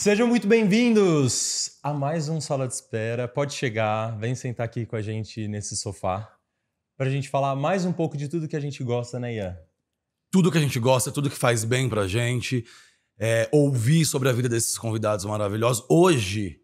Sejam muito bem-vindos a mais um Sala de Espera. Pode chegar, vem sentar aqui com a gente nesse sofá para a gente falar mais um pouco de tudo que a gente gosta, né, Ian? Tudo que a gente gosta, tudo que faz bem para a gente. É, ouvir sobre a vida desses convidados maravilhosos. Hoje,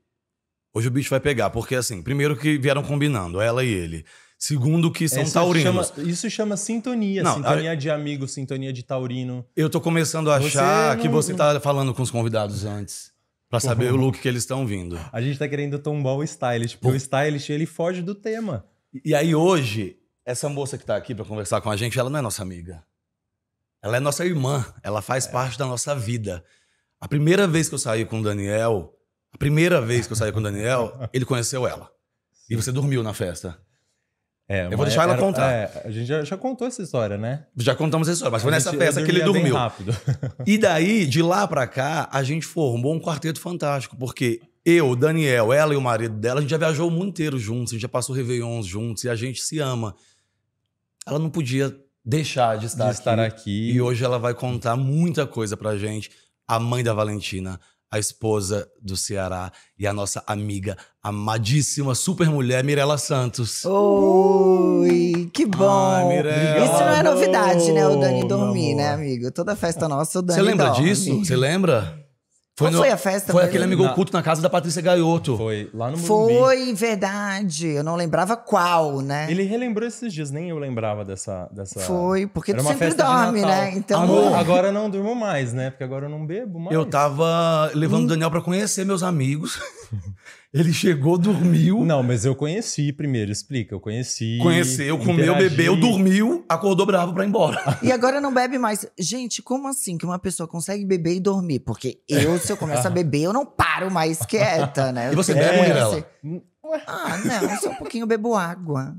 hoje o bicho vai pegar, porque assim, primeiro que vieram combinando, ela e ele. Segundo que são taurinos. Chama, isso chama sintonia. Não, sintonia a... de amigo, sintonia de taurino. Eu tô começando a você achar não, que você não... tá falando com os convidados antes. Pra saber o look que eles estão vindo. A gente tá querendo tombar o stylist, porque o stylist ele foge do tema. E aí hoje, essa moça que tá aqui para conversar com a gente, ela não é nossa amiga. Ela é nossa irmã, ela faz é. parte da nossa vida. A primeira vez que eu saí com o Daniel, a primeira vez que eu saí com o Daniel, ele conheceu ela. E você dormiu na festa. É, eu vou deixar é, era, ela contar. É, a gente já, já, contou essa história, né? Já contamos essa história, mas a foi nessa gente, festa que ele dormiu. rápido. e daí, de lá para cá, a gente formou um quarteto fantástico, porque eu, Daniel, ela e o marido dela, a gente já viajou o mundo inteiro juntos, a gente já passou Réveillon juntos e a gente se ama. Ela não podia deixar de estar, de aqui, estar aqui. E hoje ela vai contar muita coisa pra gente. A mãe da Valentina, a esposa do Ceará e a nossa amiga, amadíssima super mulher Mirela Santos. Oi, que bom. Ai, Isso não é novidade, né? O Dani dormir, né, amigo? Toda festa nossa o Dani Você lembra dorme. disso? Você lembra? Foi, no, foi a festa? Foi aquele amigo na... oculto na casa da Patrícia Gaiotto. Foi, lá no Morumbi. Foi, verdade. Eu não lembrava qual, né? Ele relembrou esses dias, nem eu lembrava dessa... dessa... Foi, porque Era tu sempre dorme, né? Então... Amor, agora não durmo mais, né? Porque agora eu não bebo mais. Eu tava levando hum. o Daniel para conhecer meus amigos. Ele chegou, dormiu. Não, mas eu conheci primeiro, explica. Eu conheci. Conheceu, comeu, bebeu, dormiu, acordou bravo pra ir embora. E agora não bebe mais. Gente, como assim que uma pessoa consegue beber e dormir? Porque eu, se eu começo a ah. beber, eu não paro mais quieta, né? Eu e você bebe, Mirella? Ah, não, só um pouquinho eu bebo água.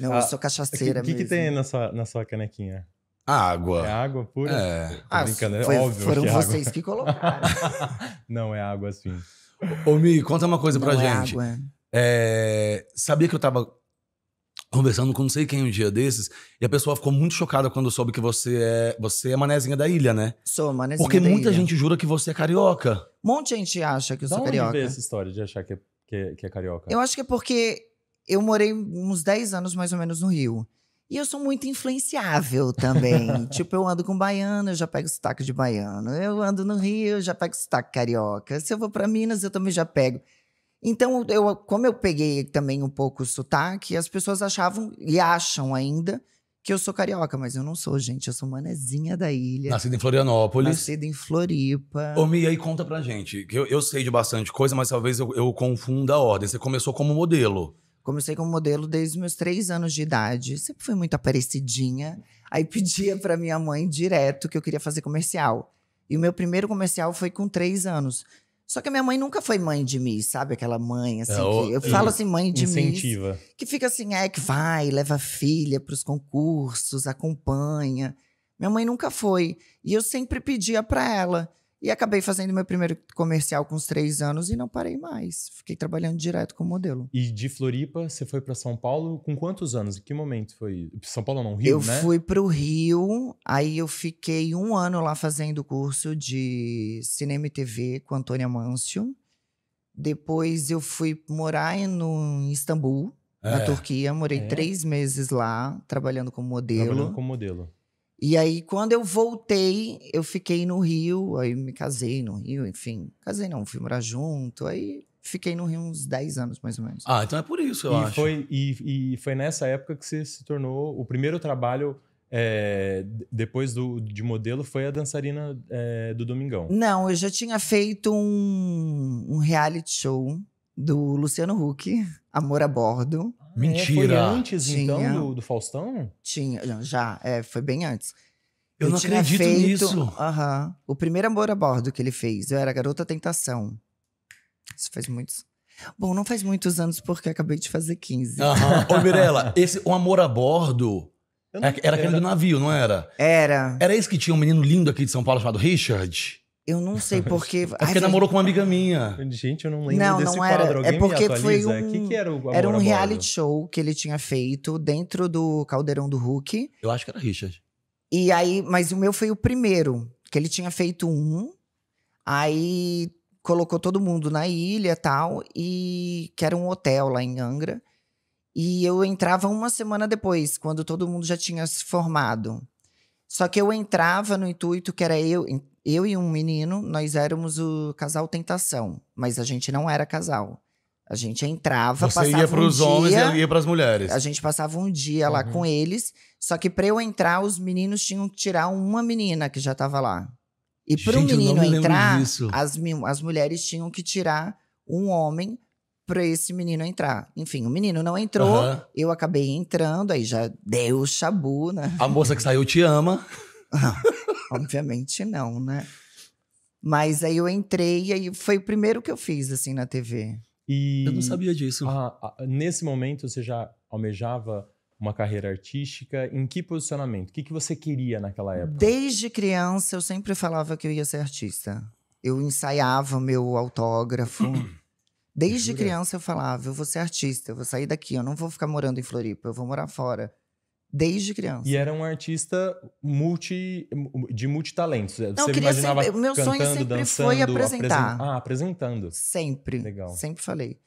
Não, ah, eu sou cachaceira O que, que, tem na sua, na sua canequinha? Água. É água pura? É. Ah, brincando, é ah, foi, óbvio. Foram que é vocês água. que colocaram. não, é água assim. Ô, Mi, conta uma coisa não pra é gente. Água. É, sabia que eu tava conversando com não sei quem um dia desses, e a pessoa ficou muito chocada quando soube que você é, você é manezinha da ilha, né? Sou manezinha Porque muita gente jura que você é carioca. Um monte de gente acha que eu sou carioca. Onde veio essa história de achar que é, que, é, que é carioca? Eu acho que é porque eu morei uns 10 anos mais ou menos no Rio. E eu sou muito influenciável também. tipo, eu ando com baiano, eu já pego sotaque de baiano. Eu ando no Rio, eu já pego sotaque carioca. Se eu vou para Minas, eu também já pego. Então, eu, como eu peguei também um pouco o sotaque, as pessoas achavam e acham ainda que eu sou carioca, mas eu não sou, gente. Eu sou manezinha da ilha. Nascida em Florianópolis. Nascida em Floripa. Ô, Mia, e conta pra gente. Eu, eu sei de bastante coisa, mas talvez eu, eu confunda a ordem. Você começou como modelo. Comecei como modelo desde os meus três anos de idade. Sempre fui muito aparecidinha. Aí pedia para minha mãe direto que eu queria fazer comercial. E o meu primeiro comercial foi com três anos. Só que a minha mãe nunca foi mãe de mim, sabe? Aquela mãe, assim, é, que eu falo assim, mãe de incentiva. mim. Que fica assim, é que vai, leva a filha para os concursos, acompanha. Minha mãe nunca foi. E eu sempre pedia para ela. E acabei fazendo meu primeiro comercial com os três anos e não parei mais. Fiquei trabalhando direto com modelo. E de Floripa, você foi para São Paulo com quantos anos? Em que momento foi? São Paulo não, Rio, eu né? Eu fui para o Rio, aí eu fiquei um ano lá fazendo curso de cinema e TV com Antônia Mâncio Depois eu fui morar no, em Istambul, é. na Turquia. Morei é. três meses lá, trabalhando como modelo. Trabalhando como modelo. E aí, quando eu voltei, eu fiquei no Rio, aí me casei no Rio, enfim. Casei não, fui morar junto, aí fiquei no Rio uns 10 anos, mais ou menos. Ah, então é por isso, eu e acho. Foi, e, e, foi nessa época que você se tornou... O primeiro trabalho é, depois do, de modelo foi a dançarina é, do Domingão. Não, eu já tinha feito um, um reality show do Luciano Huck, Amor a Bordo. Ah, é? Mentira! foi antes, então, tinha, então, do, do, Faustão? Tinha, já. É, foi bem antes. Eu, eu não acredito feito, nisso. Uh -huh, o primeiro Amor a Bordo que ele fez, eu era Garota Tentação. Isso faz muitos... Bom, não faz muitos anos, porque acabei de fazer 15. Uhum. -huh. Ô, Mirella, esse O Amor a Bordo... Era, é, era aquele do navio, não era? Era. Era esse que tinha um menino lindo aqui de São Paulo chamado Richard? Eu não sei porque. É porque Ai, namorou com uma amiga minha. Gente, eu não lembro não, desse não era. Alguém é porque foi um. Que que era, o era um reality show que ele tinha feito dentro do Caldeirão do Hulk. Eu acho que era Richard. E aí, mas o meu foi o primeiro. Que ele tinha feito um. Aí colocou todo mundo na ilha tal. E que era um hotel lá em Angra. E eu entrava uma semana depois, quando todo mundo já tinha se formado. Só que eu entrava no intuito que era eu eu e um menino, nós éramos o casal tentação, mas a gente não era casal. A gente entrava, Você passava ia pros um homens dia, e eu ia as mulheres. A gente passava um dia uhum. lá com eles, só que para eu entrar, os meninos tinham que tirar uma menina que já estava lá. E para o menino entrar, as, as mulheres tinham que tirar um homem para esse menino entrar. Enfim, o menino não entrou, uhum. eu acabei entrando, aí já deu o chabu, né? A moça que saiu te ama. obviamente não, né? Mas aí eu entrei e aí foi o primeiro que eu fiz, assim, na TV. E... Eu não sabia disso. nesse momento, você já almejava uma carreira artística? Em que posicionamento? O que, que você queria naquela época? Desde criança, eu sempre falava que eu ia ser artista. Eu ensaiava meu autógrafo. Hum. Desde criança eu falava, eu vou ser artista, eu vou sair daqui, eu não vou ficar morando em Floripa, eu vou morar fora. Desde criança. E era um artista multi, de multitalentos. Você Não, queria imaginava sempre, meu cantando, sonho sempre dançando, foi apresentar. Apresen ah, apresentando. Sempre. Legal. Sempre falei.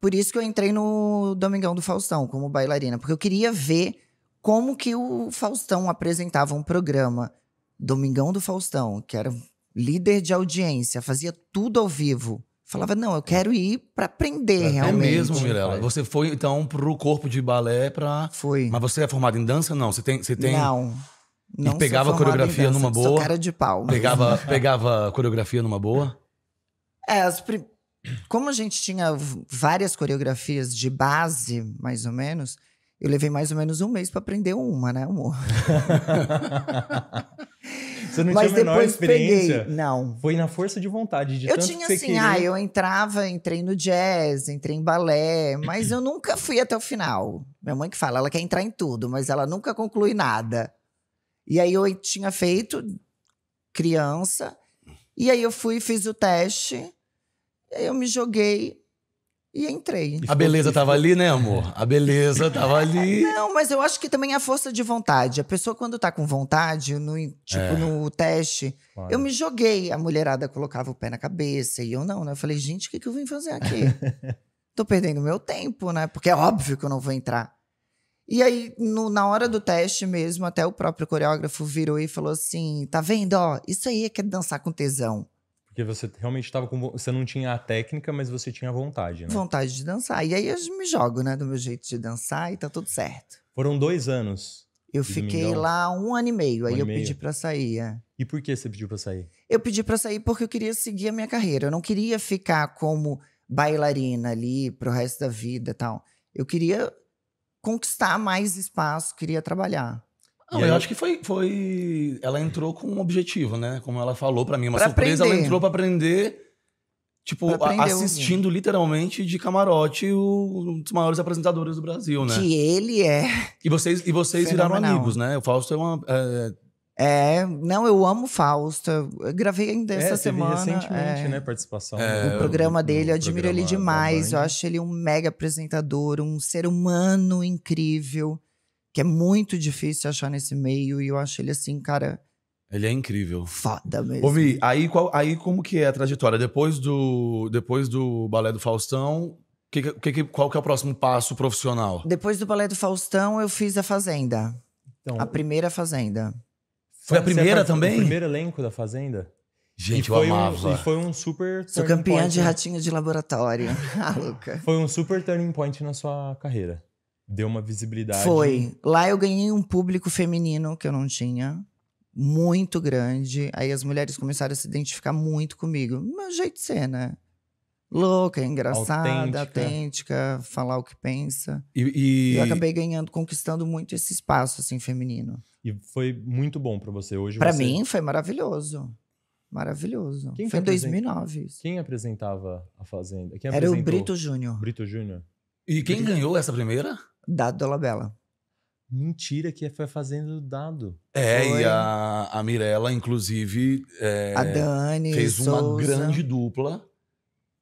Por isso que eu entrei no Domingão do Faustão como bailarina, porque eu queria ver como que o Faustão apresentava um programa Domingão do Faustão, que era líder de audiência, fazia tudo ao vivo falava, não, eu quero ir para aprender realmente. É mesmo, Mirella. Você foi, então, pro corpo de balé para... Fui. Mas você é formada em dança? Não, você tem... Você tem... Não. Não e pegava coreografia dança, numa boa? Sou cara de pau. Pegava, pegava coreografia numa boa? É, as prim... como a gente tinha várias coreografias de base, mais ou menos, eu levei mais ou menos um mês para aprender uma, né, amor? Você não Mas tinha a menor depois experiência? Peguei. Não. Foi na força de vontade, de Eu tinha assim, queria... ah, eu entrava, entrei no jazz, entrei em balé, mas eu nunca fui até o final. Minha mãe que fala, ela quer entrar em tudo, mas ela nunca conclui nada. E aí eu tinha feito criança, e aí eu fui, fiz o teste, e aí eu me joguei e entrei. A beleza tava ali, né, amor? A beleza tava ali. Não, mas eu acho que também é a força de vontade. A pessoa, quando tá com vontade, no, tipo, é. no teste, claro. eu me joguei. A mulherada colocava o pé na cabeça e eu não, né? Eu falei, gente, o que, que eu vim fazer aqui? Tô perdendo meu tempo, né? Porque é óbvio que eu não vou entrar. E aí, no, na hora do teste mesmo, até o próprio coreógrafo virou e falou assim: tá vendo, ó, isso aí é que é dançar com tesão. Porque você realmente estava com. Você não tinha a técnica, mas você tinha vontade, né? Vontade de dançar. E aí eu me jogo, né? Do meu jeito de dançar e tá tudo certo. Foram dois anos. Eu fiquei lá um ano e meio. Um aí eu meio. pedi para sair. É. E por que você pediu para sair? Eu pedi para sair porque eu queria seguir a minha carreira. Eu não queria ficar como bailarina ali pro resto da vida tal. Eu queria conquistar mais espaço, queria trabalhar. Não, eu acho que foi, foi. Ela entrou com um objetivo, né? Como ela falou para mim, uma pra surpresa. Aprender. Ela entrou para aprender, tipo, aprender assistindo literalmente de camarote o, um dos maiores apresentadores do Brasil, né? Que ele é. E vocês, e vocês viraram amigos, né? O Fausto é uma. É... É, não, eu amo Fausto. Eu gravei ainda é, essa semana. Recentemente, é, né? Participação. É, o programa o, dele, eu admiro ele demais. Eu acho ele um mega apresentador, um ser humano incrível que é muito difícil achar nesse meio. E eu acho ele assim, cara. Ele é incrível. Foda mesmo. Ô, aí, qual, aí como que é a trajetória? Depois do, depois do Balé do Faustão, que, que, qual que é o próximo passo profissional? Depois do Balé do Faustão, eu fiz a Fazenda. Então, a primeira Fazenda. Foi a é primeira também? O primeiro elenco da Fazenda? Gente, e eu amava. Um, e foi um super. Sou campeã point. de né? ratinho de laboratório. ah, louca. Foi um super turning point na sua carreira deu uma visibilidade. Foi. Lá eu ganhei um público feminino que eu não tinha, muito grande. Aí as mulheres começaram a se identificar muito comigo. Meu jeito de ser, né? Louca, engraçada, autêntica, autêntica falar o que pensa. E, e... Eu acabei ganhando, conquistando muito esse espaço assim feminino. E foi muito bom para você hoje. Para você... mim foi maravilhoso. Maravilhoso. Quem foi em 2009. Isso. Quem apresentava a Fazenda? Quem Era o Brito Júnior. Brito Júnior. E quem ganhou essa primeira? Dado Dolabella. Mentira que foi fazendo dado. É, foi. e a, a Mirella, inclusive, é, a Dani fez Souza. uma grande dupla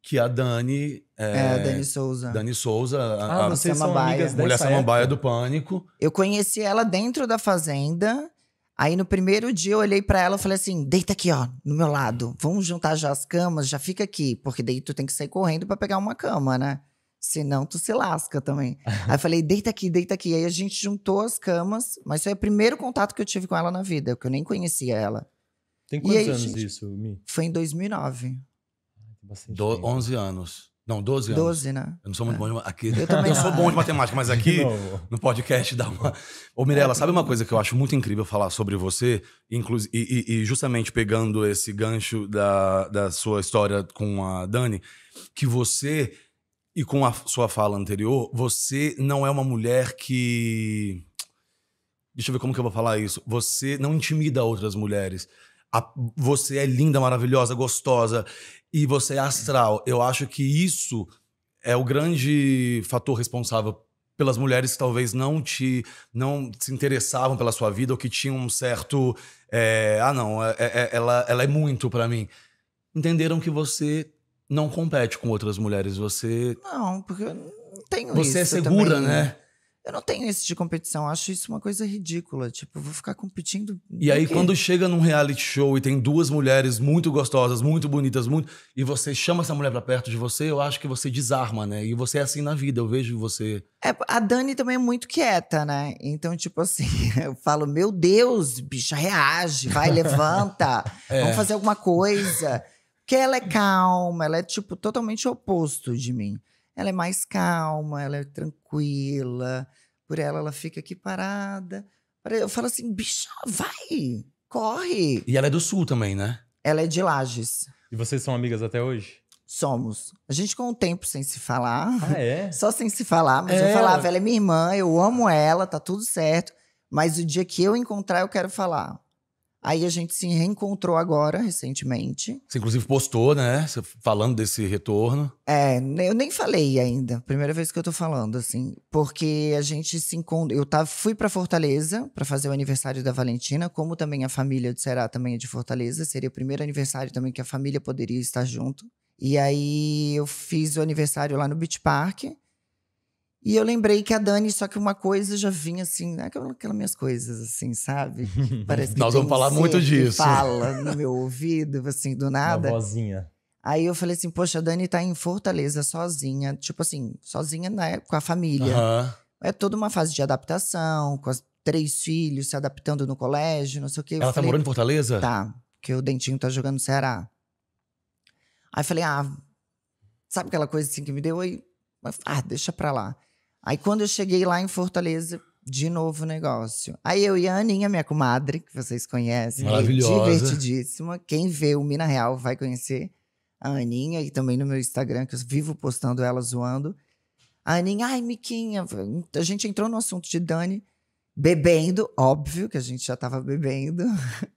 que a Dani. É, é a Dani Souza. Dani Souza, ah, a, a Samambaia. mulher Samambaia do Pânico. Eu conheci ela dentro da Fazenda. Aí no primeiro dia eu olhei para ela e falei assim: deita aqui, ó, no meu lado. Vamos juntar já as camas, já fica aqui. Porque daí tu tem que sair correndo para pegar uma cama, né? Senão, tu se lasca também. aí eu falei, deita aqui, deita aqui. Aí a gente juntou as camas, mas foi o primeiro contato que eu tive com ela na vida, que eu nem conhecia ela. Tem quantos aí, anos gente, isso, Mi? Foi em 2009. Do, 11 anos. Não, 12 anos. 12, né? Eu não sou muito é. bom de aqui. Eu também não sou bom de matemática, mas aqui no podcast dá uma. Ô, Mirella, sabe uma coisa que eu acho muito incrível falar sobre você? inclusive E, e, e, justamente pegando esse gancho da, da sua história com a Dani, que você e com a sua fala anterior, você não é uma mulher que. Deixa eu ver como que eu vou falar isso. Você não intimida outras mulheres. A... Você é linda, maravilhosa, gostosa. E você é astral. Eu acho que isso é o grande fator responsável pelas mulheres que talvez não te não se interessavam pela sua vida ou que tinham um certo é, ah não é, é, é, ela, ela é muito para mim entenderam que você não compete com outras mulheres. Você. Não, porque eu não tenho Você é isso. Você é segura, também, né? né? Eu não tenho esse de competição, eu acho isso uma coisa ridícula. Tipo, vou ficar competindo. E aí, quê? quando chega num reality show e tem duas mulheres muito gostosas, muito bonitas, muito. E você chama essa mulher pra perto de você, eu acho que você desarma, né? E você é assim na vida, eu vejo você. É, a Dani também é muito quieta, né? Então, tipo assim, eu falo: meu Deus, bicha, reage, vai, levanta, é. vamos fazer alguma coisa. Porque ela é calma, ela é tipo totalmente oposto de mim. Ela é mais calma, ela é tranquila. Por ela, ela fica aqui parada. Eu falo assim, bicha, vai, corre. E ela é do sul também, né? Ela é de Lages. E vocês são amigas até hoje? Somos. A gente com o tempo sem se falar. Ah, é? Só sem se falar, mas é. eu falava, ela é minha irmã, eu amo ela, tá tudo certo. Mas o dia que eu encontrar, eu quero falar. Aí a gente se reencontrou agora, recentemente. Você, inclusive, postou, né? Falando desse retorno. É, né, eu nem falei ainda. Primeira vez que eu tô falando, assim. Porque a gente se encontrou. Eu tava, fui para Fortaleza para fazer o aniversário da Valentina, como também a família do Será também é de Fortaleza. Seria o primeiro aniversário também que a família poderia estar junto. E aí eu fiz o aniversário lá no Beach Park. E eu lembrei que a Dani, só que uma coisa já vinha assim, aquelas minhas coisas assim, sabe? Parece que Nós vamos falar muito disso. Fala no meu ouvido, assim, do nada. Uma vozinha. Aí eu falei assim, poxa, a Dani tá em Fortaleza sozinha, tipo assim, sozinha né, com a família. Uhum. É toda uma fase de adaptação, com as três filhos se adaptando no colégio, não sei o quê. Ela eu tá falei, morando em Fortaleza? Tá, porque o Dentinho tá jogando no Ceará. Aí falei, ah, sabe aquela coisa assim que me deu? Aí, ah, deixa pra lá. Aí quando eu cheguei lá em Fortaleza, de novo negócio. Aí eu e a Aninha, minha comadre, que vocês conhecem, Maravilhosa. divertidíssima. Quem vê o Mina Real vai conhecer a Aninha e também no meu Instagram, que eu vivo postando ela zoando. A Aninha, ai, Miquinha, a gente entrou no assunto de Dani, bebendo, óbvio que a gente já tava bebendo.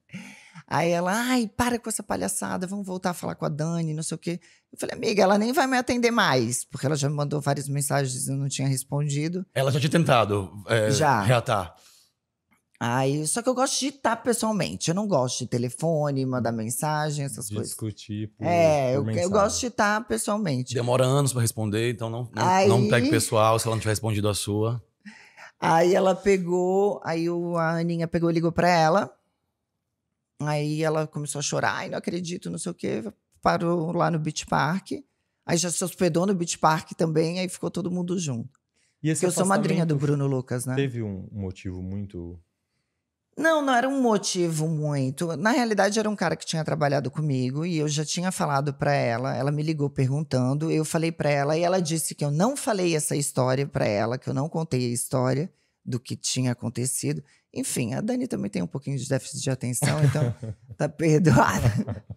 Aí ela, ai, para com essa palhaçada, vamos voltar a falar com a Dani, não sei o quê. Eu falei, amiga, ela nem vai me atender mais, porque ela já me mandou várias mensagens e eu não tinha respondido. Ela já tinha tentado é, já. reatar. Aí, só que eu gosto de estar tá pessoalmente. Eu não gosto de telefone, mandar mensagem, essas Discutir coisas. Discutir por É, por eu, eu, gosto de estar tá pessoalmente. Demora anos para responder, então não, aí... não pegue pessoal se ela não tiver respondido a sua. Aí ela pegou, aí a Aninha pegou e ligou para ela. Aí ela começou a chorar, ai, não acredito, não sei o quê. Parou lá no Beach Park. Aí já se hospedou no Beach Park também, aí ficou todo mundo junto. E esse eu sou madrinha do Bruno Lucas, né? Teve um motivo muito. Não, não era um motivo muito. Na realidade, era um cara que tinha trabalhado comigo e eu já tinha falado para ela. Ela me ligou perguntando, eu falei para ela e ela disse que eu não falei essa história para ela, que eu não contei a história do que tinha acontecido. Enfim, a Dani também tem um pouquinho de déficit de atenção, então tá perdoada.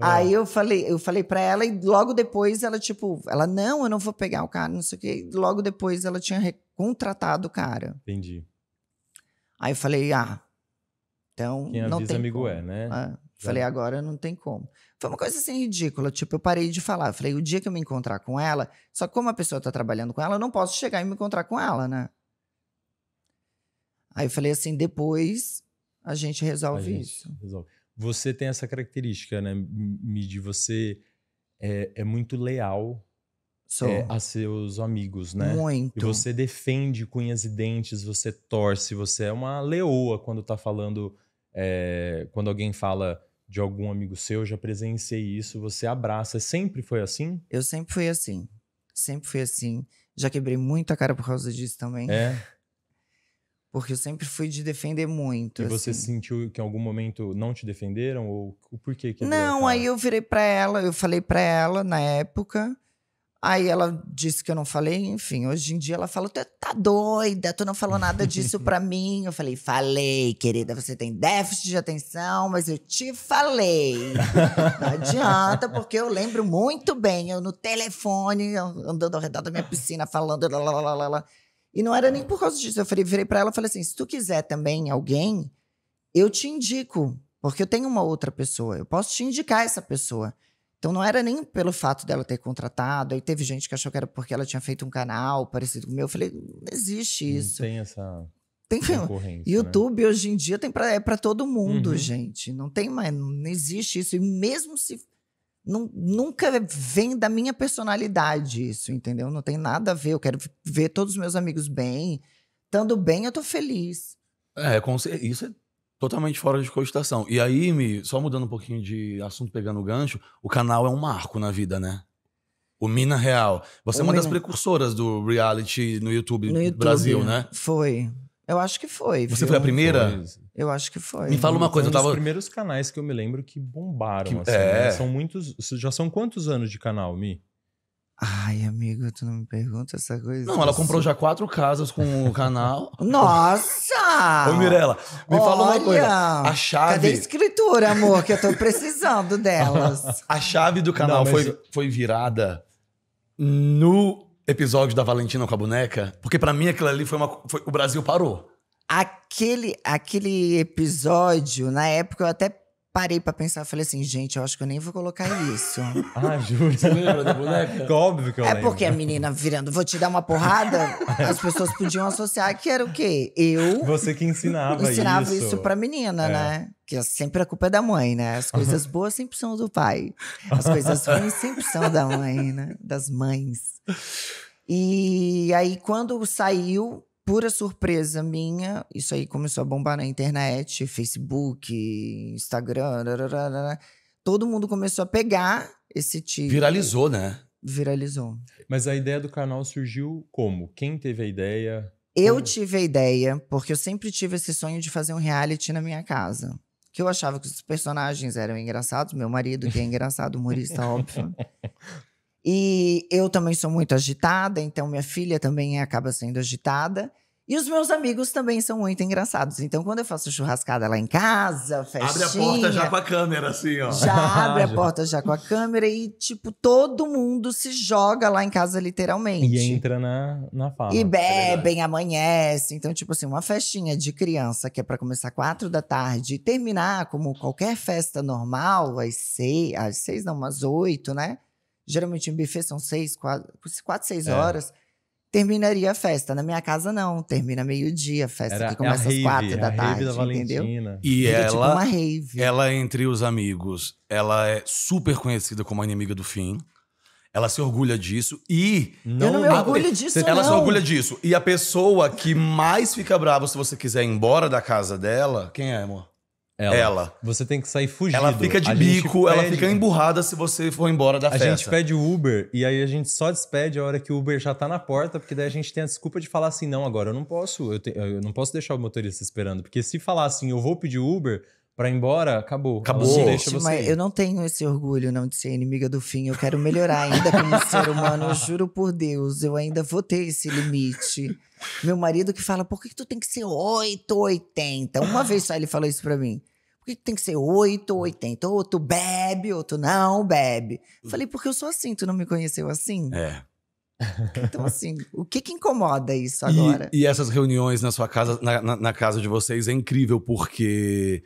É. Aí eu falei, eu falei para ela e logo depois ela tipo, ela não, eu não vou pegar o cara, não sei o quê. Logo depois ela tinha contratado o cara. Entendi. Aí eu falei, ah, então Quem não tem amigo como. é, né? Ah, falei agora não tem como. Foi uma coisa assim ridícula, tipo, eu parei de falar. Eu falei, o dia que eu me encontrar com ela, só que como a pessoa tá trabalhando com ela, eu não posso chegar e me encontrar com ela, né? Aí eu falei assim, depois a gente resolve a gente isso. Resolve. Você tem essa característica, né, de você é, é muito leal é, a seus amigos, né? Muito. E você defende cunhas e dentes, você torce, você é uma leoa quando tá falando, é, quando alguém fala de algum amigo seu, já presenciei isso, você abraça. Sempre foi assim? Eu sempre fui assim. Sempre fui assim. Já quebrei muita cara por causa disso também. É. Porque eu sempre fui de defender muito. E assim. você sentiu que em algum momento não te defenderam? Ou por que Não, aí eu virei para ela, eu falei para ela na época. Aí ela disse que eu não falei, enfim, hoje em dia ela fala: Tu tá doida, tu não falou nada disso pra mim. Eu falei: Falei, querida, você tem déficit de atenção, mas eu te falei. Não adianta, porque eu lembro muito bem, eu no telefone, andando ao redor da minha piscina, falando. Lá, lá, lá, lá. E não era nem por causa disso. Eu falei, virei para ela e falei assim: se tu quiser também alguém, eu te indico, porque eu tenho uma outra pessoa, eu posso te indicar essa pessoa. Então não era nem pelo fato dela ter contratado, aí teve gente que achou que era porque ela tinha feito um canal parecido com o meu. Eu falei, não existe isso. Não tem essa tem né? YouTube né? hoje em dia tem pra, é para todo mundo, uhum. gente. Não tem mais, não existe isso. E mesmo se não, nunca vem da minha personalidade isso, entendeu? Não tem nada a ver. Eu quero ver todos os meus amigos bem. Estando bem, eu tô feliz. É, isso é totalmente fora de cogitação. E aí, me só mudando um pouquinho de assunto, pegando o gancho, o canal é um marco na vida, né? O Mina Real. Você é o é uma Mina... das precursoras do reality no YouTube, no YouTube Brasil, né? Foi. Eu acho que foi. Você viu? foi a primeira? Eu acho que foi. Me fala uma coisa, um eu tava. Os primeiros canais que eu me lembro que bombaram. Que, assim, né? é. Né? São muitos. Já são quantos anos de canal, Mi? Ai, amigo, tu não me pergunta essa coisa. Não, ela comprou já quatro casas com o canal. Nossa! Ô, Mirella, me Olha, fala uma coisa. A chave. Cadê a escritura, amor? Que eu tô precisando delas. a chave do canal não, foi, foi virada no episódio da Valentina com a boneca? Porque para mim aquilo ali foi uma. Foi, o Brasil parou. Aquele, aquele episódio, na época eu até parei pra pensar, falei assim, gente, eu acho que eu nem vou colocar isso. ah, juro. Você lembra da boneca? Óbvio que eu É lembro. porque a menina virando, vou te dar uma porrada, as pessoas podiam associar que era o quê? Eu. Você que ensinava isso. Ensinava isso pra menina, é. né? Que é sempre a culpa é da mãe, né? As coisas boas sempre são do pai. As coisas ruins sempre são da mãe, né? Das mães. E aí, quando saiu, pura surpresa minha, isso aí começou a bombar na internet, Facebook, Instagram, rararara. todo mundo começou a pegar esse tipo. Viralizou, né? Viralizou. Mas a ideia do canal surgiu como? Quem teve a ideia? Eu como? tive a ideia, porque eu sempre tive esse sonho de fazer um reality na minha casa que eu achava que os personagens eram engraçados, meu marido, que é engraçado, humorista, óbvio. E eu também sou muito agitada, então minha filha também é, acaba sendo agitada. E os meus amigos também são muito engraçados. Então, quando eu faço churrascada lá em casa, festinha... Abre a porta já com a câmera, assim, ó. Já abre a porta já com a câmera e, tipo, todo mundo se joga lá em casa, literalmente. E entra na, na fala. E tá bebem, é amanhece. Então, tipo assim, uma festinha de criança que é para começar quatro da tarde e terminar como qualquer festa normal, às seis, às seis não, umas oito, né? geralmente um buffet são seis, quatro, quatro seis é. horas. Terminaria a festa. Na minha casa, não. Termina meio-dia a festa, Era, que começa é às rave, quatro é da tarde, da entendeu? E Era tipo, ela, tipo uma rave. ela, entre os amigos, ela é super conhecida como a inimiga do fim. Ela se orgulha disso e. Não, eu não me orgulho disso, Ela não. se orgulha disso. E a pessoa que mais fica brava se você quiser ir embora da casa dela. Quem é, amor? Ela. ela. Você tem que sair fugindo. Ela fica de a bico, pede... ela fica emburrada se você for embora da a festa. A gente pede o Uber e aí a gente só despede a hora que o Uber já tá na porta, porque daí a gente tem a desculpa de falar assim: não, agora eu não posso, eu, te... eu não posso deixar o motorista esperando. Porque se falar assim, eu vou pedir Uber, para ir embora, acabou. Acabou. Gente, deixa você mas ir. eu não tenho esse orgulho não de ser inimiga do fim. Eu quero melhorar ainda como ser humano. Eu juro por Deus, eu ainda vou ter esse limite. Meu marido que fala, por que, que tu tem que ser 8 80? Uma vez só ele falou isso para mim. Por que, que tem que ser 8 80? Ou tu bebe, ou tu não bebe. falei, porque eu sou assim, tu não me conheceu assim? É. Então, assim, o que que incomoda isso agora? E, e essas reuniões na sua casa, na, na, na casa de vocês, é incrível, porque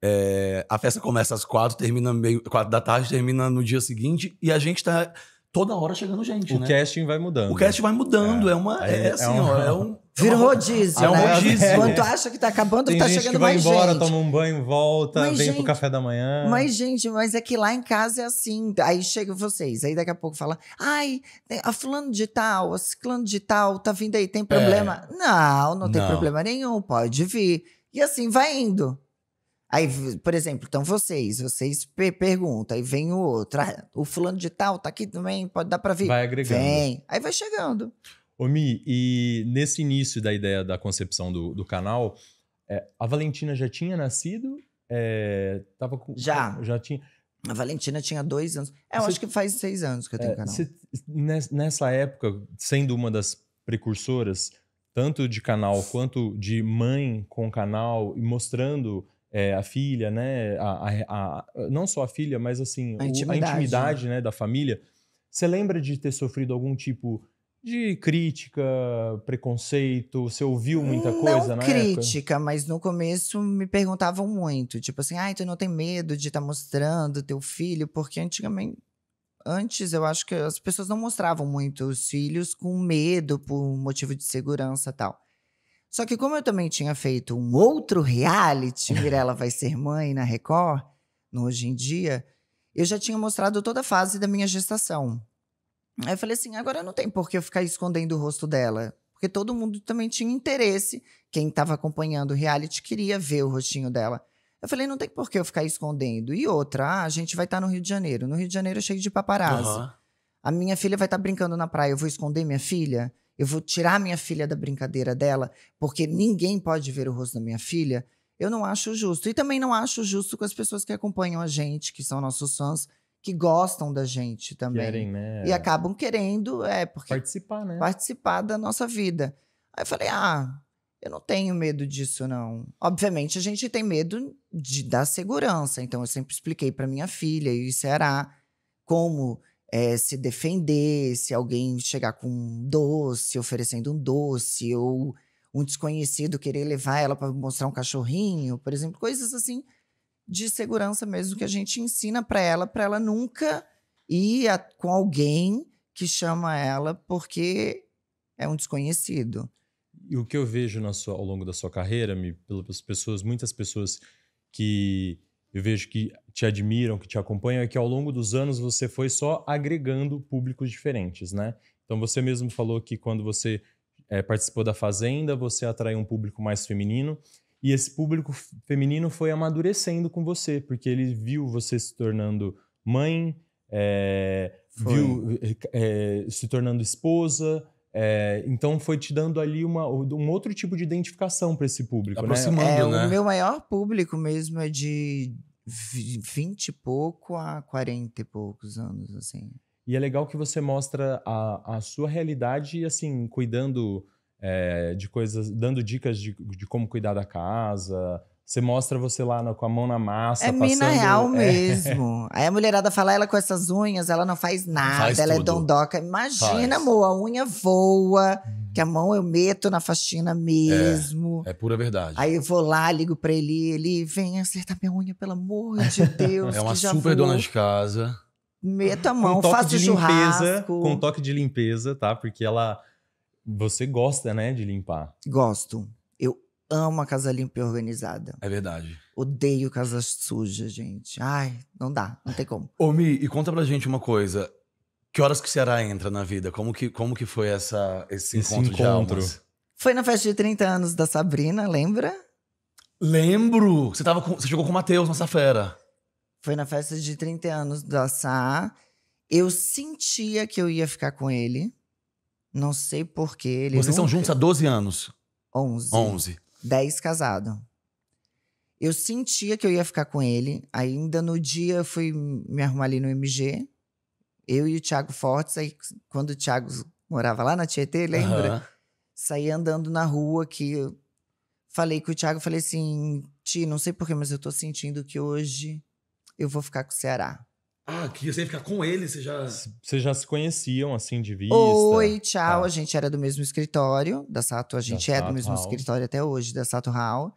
é, a festa começa às quatro, termina meio, quatro da tarde, termina no dia seguinte e a gente tá toda hora chegando gente. O né? casting vai mudando. O casting vai mudando. É, é uma. É, é assim, um... ó. É um. Vira um é rodízio. É um né? rodízio. Quando acha que tá acabando, Tem tá chegando gente. vai embora, gente. toma um banho, volta, mas, vem gente, pro café da manhã. Mas, gente, mas é que lá em casa é assim. Aí chegam vocês, aí daqui a pouco fala: ai, a fulano de tal, a ciclano de tal, tá vindo aí, tem é. problema? É. Não, não tem não. problema nenhum, pode vir. E assim, vai indo. Aí, por exemplo, então vocês, vocês perguntam, aí vem o outro, ah, o fulano de tal tá aqui também, pode dar para ver. Vai agregando. Vem, aí vai chegando. Ô Mi, e nesse início da ideia da concepção do, do canal, é, a Valentina já tinha nascido? É, tava com, já. Já tinha. A Valentina tinha dois anos. É, eu Você, acho que faz seis anos que eu tenho é, canal. nessa época, sendo uma das precursoras, tanto de canal quanto de mãe com canal, e mostrando é, a filha, né? A, a, a, não só a filha, mas assim, a o, intimidade, né? intimidade né, da família. Você lembra de ter sofrido algum tipo de crítica, preconceito? Você ouviu muita coisa não crítica, época? mas no começo me perguntavam muito. Tipo assim, ai, ah, tu não tem medo de estar tá mostrando teu filho? Porque antigamente... Antes, eu acho que as pessoas não mostravam muito os filhos com medo por motivo de segurança tal. Só que como eu também tinha feito um outro reality, Mirella vai ser mãe na Record, no Hoje em Dia, eu já tinha mostrado toda a fase da minha gestação. Aí eu falei assim, agora não tem por que eu ficar escondendo o rosto dela. Porque todo mundo também tinha interesse. Quem estava acompanhando o reality queria ver o rostinho dela. Eu falei, não tem por que eu ficar escondendo. E outra, ah, a gente vai estar tá no Rio de Janeiro. No Rio de Janeiro é cheio de paparazzi. Uhum. A minha filha vai estar tá brincando na praia, eu vou esconder minha filha? eu vou tirar minha filha da brincadeira dela, porque ninguém pode ver o rosto da minha filha, eu não acho justo. E também não acho justo com as pessoas que acompanham a gente, que são nossos fãs, que gostam da gente também. Querem, né? E acabam querendo, é, porque. Participar, né? Participar da nossa vida. Aí eu falei, ah, eu não tenho medo disso, não. Obviamente, a gente tem medo de dar segurança. Então, eu sempre expliquei para minha filha e o Ceará como é, se defender, se alguém chegar com um doce, oferecendo um doce, ou um desconhecido querer levar ela para mostrar um cachorrinho, por exemplo, coisas assim de segurança mesmo que a gente ensina para ela, para ela nunca ir a, com alguém que chama ela porque é um desconhecido. E o que eu vejo sua, ao longo da sua carreira, me, pelas pessoas, muitas pessoas que eu vejo que te admiram, que te acompanham, é que ao longo dos anos você foi só agregando públicos diferentes, né? Então você mesmo falou que quando você é, participou da Fazenda, você atraiu um público mais feminino. E esse público feminino foi amadurecendo com você, porque ele viu você se tornando mãe, é, viu é, se tornando esposa, é, então foi te dando ali uma, um outro tipo de identificação para esse público. Né? Aproximando, é, né? É, né? O meu maior público mesmo é de 20 e pouco a 40 e poucos anos, assim. E é legal que você mostra a, a sua realidade, assim, cuidando é, de coisas, dando dicas de, de como cuidar da casa, você mostra você lá no, com a mão na massa. É passando, mina real é. mesmo. Aí a mulherada fala, ela com essas unhas, ela não faz nada, faz ela é tudo. é dondoca. Imagina, faz. amor, a unha voa, hum. que a mão eu meto na faxina mesmo. É, é, pura verdade. Aí eu vou lá, ligo pra ele, ele vem acertar minha unha, pelo amor de Deus. é uma super dona de casa. Meto a mão, com faço de limpeza, churrasco. Com toque de limpeza, tá? Porque ela. Você gosta, né, de limpar? Gosto amo a casa limpa e organizada. É verdade. Odeio casas sujas, gente. Ai, não dá, não tem como. Ô, Mi, e conta pra gente uma coisa. Que horas que o Ceará entra na vida? Como que, como que foi essa, esse, esse encontro, encontro. Foi na festa de 30 anos da Sabrina, lembra? Lembro! Você, tava com, você chegou com o Matheus nessa fera. Foi na festa de 30 anos da Sá. Eu sentia que eu ia ficar com ele. Não sei porquê. Ele Vocês nunca... são juntos há 12 anos? 11. 11. 10 casado. Eu sentia que eu ia ficar com ele. Ainda no dia eu fui me arrumar ali no MG. Eu e o Thiago Fortes. Aí quando o Thiago morava lá na Tietê, lembra? Uhum. Saí andando na rua que falei com o Thiago, falei assim, Ti, não sei porquê, mas eu tô sentindo que hoje eu vou ficar com o Ceará. Ah, que você ia ficar com ele, você já. Vocês já se conheciam, assim, de vista? Oi, tchau. Tá. A gente era do mesmo escritório da Sato. A gente da é Sato do mesmo escritório até hoje, da Sato Hall.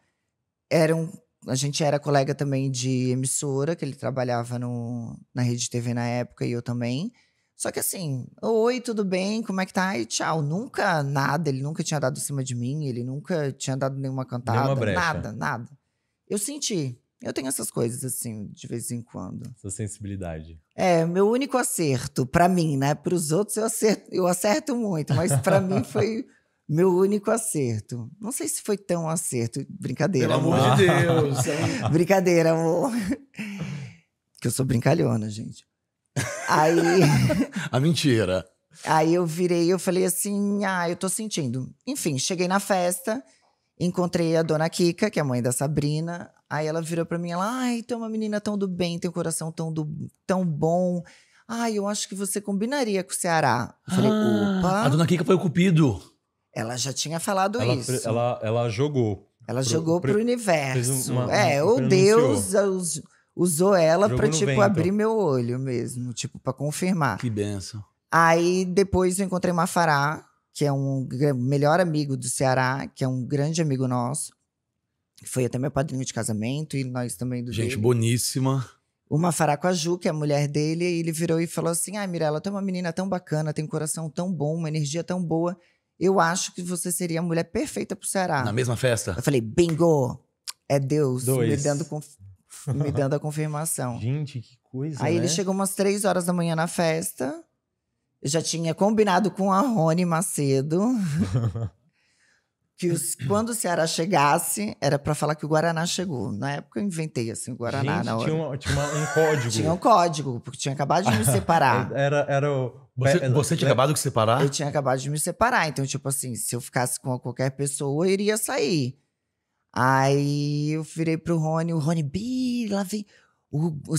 Era um, a gente era colega também de emissora, que ele trabalhava no, na Rede TV na época e eu também. Só que assim, oi, tudo bem? Como é que tá? E tchau. Nunca nada, ele nunca tinha dado em cima de mim, ele nunca tinha dado nenhuma cantada, nada, nada. Eu senti, eu tenho essas coisas, assim, de vez em quando. Essa sensibilidade. É, meu único acerto, para mim, né? Para os outros eu acerto, eu acerto muito, mas para mim foi meu único acerto. Não sei se foi tão acerto. Brincadeira. Pelo amor, amor de Deus. É. Brincadeira, amor. Que eu sou brincalhona, gente. Aí. A mentira. Aí eu virei, eu falei assim: ah, eu tô sentindo. Enfim, cheguei na festa. Encontrei a dona Kika, que é a mãe da Sabrina. Aí ela virou para mim, ela, ai, tem uma menina tão do bem, tem um coração tão, do, tão bom. Ai, eu acho que você combinaria com o Ceará. Eu falei, ah, opa. A dona Kika foi o cupido. Ela já tinha falado ela, isso. Ela, ela jogou. Ela pro, jogou pro, pro universo. Uma, é, ou Deus us, usou ela para tipo, vento. abrir meu olho mesmo, tipo, para confirmar. Que benção. Aí depois eu encontrei Mafará, que é um melhor amigo do Ceará, que é um grande amigo nosso. Foi até meu padrinho de casamento e nós também do Gente dele. boníssima. Uma Fará com a Ju, que é a mulher dele, e ele virou e falou assim: Ai, ah, Mirella, tu é uma menina tão bacana, tem um coração tão bom, uma energia tão boa. Eu acho que você seria a mulher perfeita pro Ceará. Na mesma festa? Eu falei: Bingo! É Deus Dois. me dando, me dando a confirmação. Gente, que coisa. Aí né? ele chegou umas três horas da manhã na festa. Eu já tinha combinado com a Rony Macedo que os, quando o Ceará chegasse, era para falar que o Guaraná chegou. Na época eu inventei assim, o Guaraná Gente, na hora. Tinha, uma, tinha uma, um código. tinha um código, porque tinha acabado de me separar. era, era o. Você, você tinha acabado de se separar? Eu tinha acabado de me separar. Então, tipo assim, se eu ficasse com qualquer pessoa, eu iria sair. Aí eu virei pro Rony, o Rony, Bi, lá vem. O, o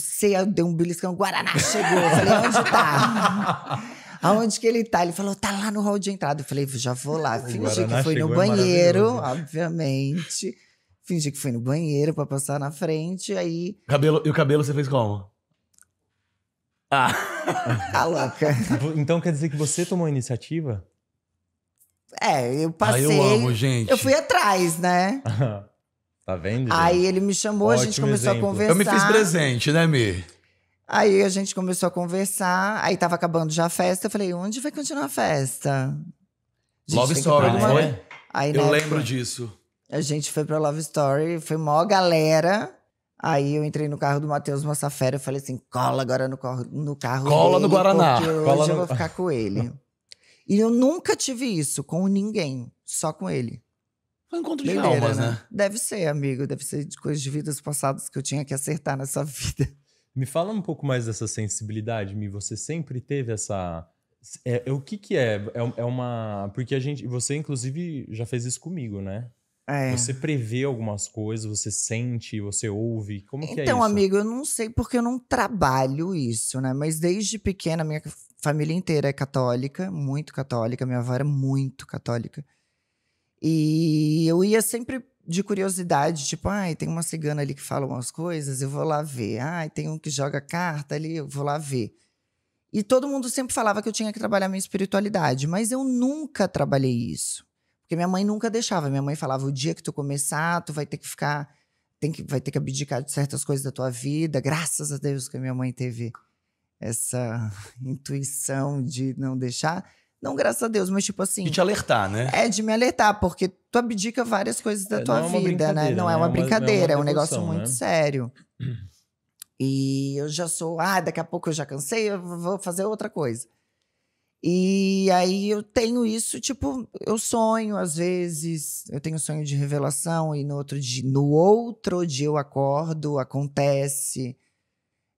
deu um beliscão, Guaraná chegou. Eu falei, onde tá? Aonde que ele tá? Ele falou, tá lá no hall de entrada. Eu falei, já vou lá. Fingi que fui no banheiro, obviamente. Fingi que fui no banheiro para passar na frente, aí... Cabelo, e o cabelo você fez como? Ah! A tá louca. Então quer dizer que você tomou a iniciativa? É, eu passei... Ah, eu amo, gente. Eu fui atrás, né? tá vendo? Gente? Aí ele me chamou, Ótimo a gente começou exemplo. a conversar. Eu me fiz presente, né, Mi? Aí a gente começou a conversar, aí tava acabando já a festa, eu falei, onde vai continuar a festa? A Love Story, não foi? É? Aí, eu né, lembro disso. A gente foi pra Love Story, foi mó galera. Aí eu entrei no carro do Matheus Massafera e falei assim: cola agora no, cor... no carro. Cola dele, no Guaraná. Porque hoje cola eu no... vou ficar com ele. e eu nunca tive isso com ninguém, só com ele. Foi um encontro de almas, né? né? Deve ser, amigo. Deve ser de coisas de vidas passadas que eu tinha que acertar nessa vida. Me fala um pouco mais dessa sensibilidade, Mi. Você sempre teve essa. É, é o que que é? é? é? uma. Porque a gente. Você, inclusive, já fez isso comigo, né? É. Você prevê algumas coisas, você sente, você ouve. Como então, que é então, isso? Então, amigo, eu não sei porque eu não trabalho isso, né? Mas desde pequena, minha família inteira é católica, muito católica. Minha avó era muito católica. E eu ia sempre de curiosidade, tipo, ai, tem uma cigana ali que fala umas coisas, eu vou lá ver. Ai, tem um que joga carta ali, eu vou lá ver. E todo mundo sempre falava que eu tinha que trabalhar minha espiritualidade, mas eu nunca trabalhei isso. Porque minha mãe nunca deixava. Minha mãe falava: o dia que tu começar, tu vai ter que ficar, tem que, vai ter que abdicar de certas coisas da tua vida. Graças a Deus que minha mãe teve essa intuição de não deixar. Não, graças a Deus, mas tipo assim. De te alertar, né? É, de me alertar, porque tu abdica várias coisas da é, tua é vida, né? Não é, né? É, é uma brincadeira, é, um negócio né? muito sério. E eu já sou, ah, daqui a pouco eu já cansei, eu vou fazer outra coisa. E aí eu tenho isso, tipo, eu sonho às vezes, eu tenho sonho de revelação e no outro dia, no outro dia eu acordo, acontece.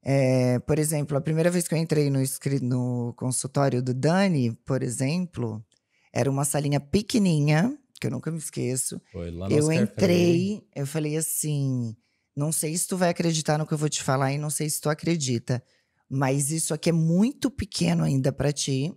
É, por exemplo, a primeira vez que eu entrei no, no consultório do Dani, por exemplo, era uma salinha pequenininha, que eu nunca me esqueço. Foi lá no eu entrei, eu falei assim: não sei se tu vai acreditar no que eu vou te falar e não sei se tu acredita, mas isso aqui é muito pequeno ainda para ti.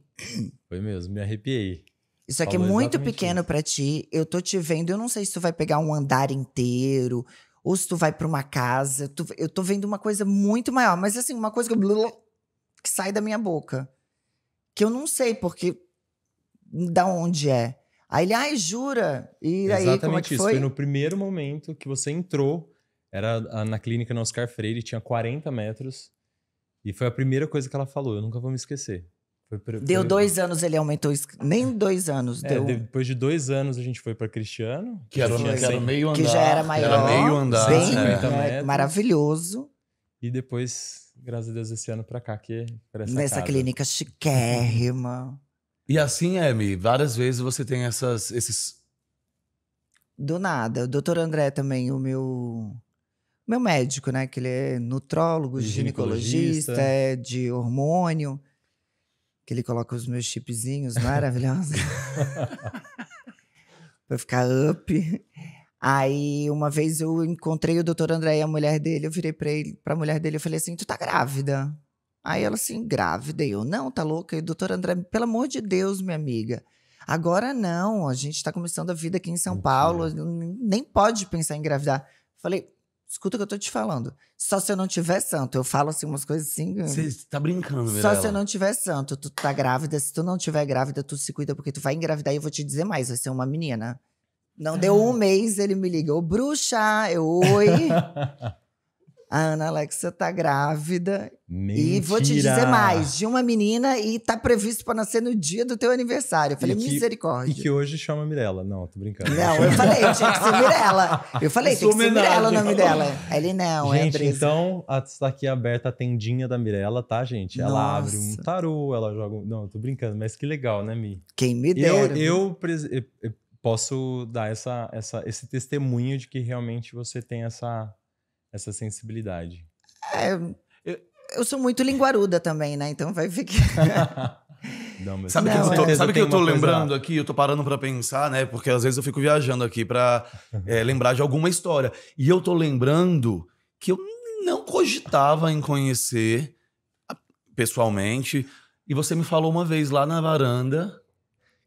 Foi mesmo, me arrepiei. Isso aqui é Falou é muito pequeno para ti. Eu tô te vendo, eu não sei se tu vai pegar um andar inteiro, ou se tu vai para uma casa. Tu, eu tô vendo uma coisa muito maior, mas assim, uma coisa que, que sai da minha boca. Que eu não sei porque da onde é. Aí ele, ai, jura? E Exatamente aí, como é que isso. foi no primeiro momento que você entrou. Era na clínica no Oscar Freire, tinha 40 metros. E foi a primeira coisa que ela falou, eu nunca vou me esquecer. Foi deu foi... dois anos, ele aumentou. Nem dois anos. É, deu... Depois de dois anos, a gente foi para Cristiano. Que, que era, que era meio andar. Que já era maior. Era meio andar. Bem, assim, é. maravilhoso. E depois, graças a Deus, esse ano para cá, que é Nessa casa. clínica chiquérrima. E assim, Amy, é, várias vezes você tem essas, esses. Do nada. O doutor André também, o meu meu médico, né? Que ele é nutrólogo, ginecologista, ginecologista. É de hormônio que ele coloca os meus chipzinhos maravilhosos para ficar up. Aí uma vez eu encontrei o doutor André a mulher dele, eu virei para ele, para a mulher dele, eu falei assim: "Tu tá grávida?" Aí ela assim, grávida, e eu: "Não, tá louca". E o doutor André, pelo amor de Deus, minha amiga, agora não, a gente está começando a vida aqui em São Paulo, nem pode pensar em engravidar. Falei: Escuta o que eu tô te falando. Só se eu não tiver santo. Eu falo assim umas coisas assim. Você hum. tá brincando, Mirella. Só se eu não tiver santo. Tu tá grávida. Se tu não tiver grávida, tu se cuida, porque tu vai engravidar e eu vou te dizer mais. Vai ser uma menina. Não deu ah. um mês, ele me liga. Ô, bruxa, eu oi. a Ana Alexa tá grávida. Mentira. E vou te dizer mais, de uma menina e tá previsto para nascer no dia do teu aniversário. Eu falei, e que, misericórdia. E que hoje chama Mirella. Não, tô brincando. Não, eu falei, tinha que ser Mirella. Eu falei, tem que ser Mirella o nome dela. Ele não, é gente, é Andressa. então, está aqui aberta a tendinha da Mirella, tá, gente? Ela Nossa. abre um tarô, ela joga... Não, tô brincando, mas que legal, né, Mi? Quem me é, deu? Eu, eu, eu posso dar essa, essa, esse testemunho de que realmente você tem essa essa sensibilidade. É, eu... eu sou muito linguaruda também, né? Então vai ficar. Não, sabe o que, eu tô, sabe que eu tô lembrando coisa... aqui? Eu tô parando para pensar, né? Porque às vezes eu fico viajando aqui para é, lembrar de alguma história. E eu tô lembrando que eu não cogitava em conhecer pessoalmente. E você me falou uma vez lá na varanda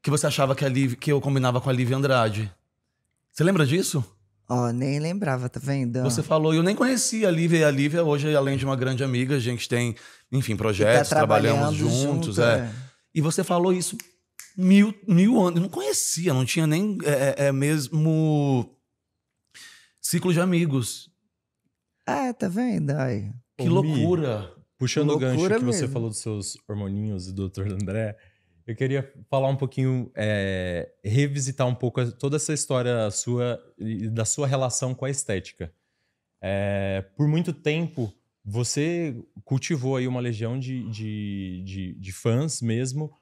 que você achava que, a Liv, que eu combinava com a Lívia Andrade. Você lembra disso? Ó, oh, nem lembrava, tá vendo? Você falou, eu nem conhecia a Lívia, e a Lívia hoje, além de uma grande amiga, a gente tem, enfim, tá projetos, tá trabalhamos juntos. Junto, é. é. E você falou isso mil, mil anos. Eu não conhecia, não tinha nem é, é, é mesmo ciclo de amigos. Ah, tá vendo? Ai. Que Ô, loucura. Mi, puxando loucura o gancho que você falou dos seus hormoninhos e do Dr. André. Eu queria falar um pouquinho, é, revisitar um pouco toda essa história sua da sua relação com a estética. É, por muito tempo, você cultivou aí uma legião de, de, de, de, fãs mesmo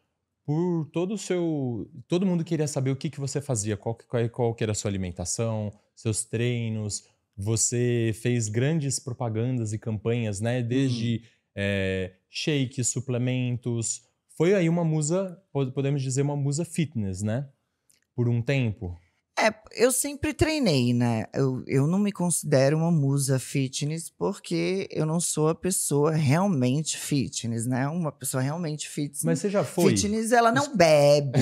por todo o seu... Todo mundo queria saber o que, que você fazia, qual, qual, qual era a sua alimentação, seus treinos. Você fez grandes propagandas e campanhas, né? Desde uhum. é, shakes, suplementos foi aí uma musa, podemos dizer, uma musa fitness, né? Por um tempo. É, eu sempre treinei, né? Eu, eu não me considero uma musa fitness porque eu não sou a pessoa realmente fitness, né? Uma pessoa realmente fitness. Mas você já foi. Fitness, ela não bebe,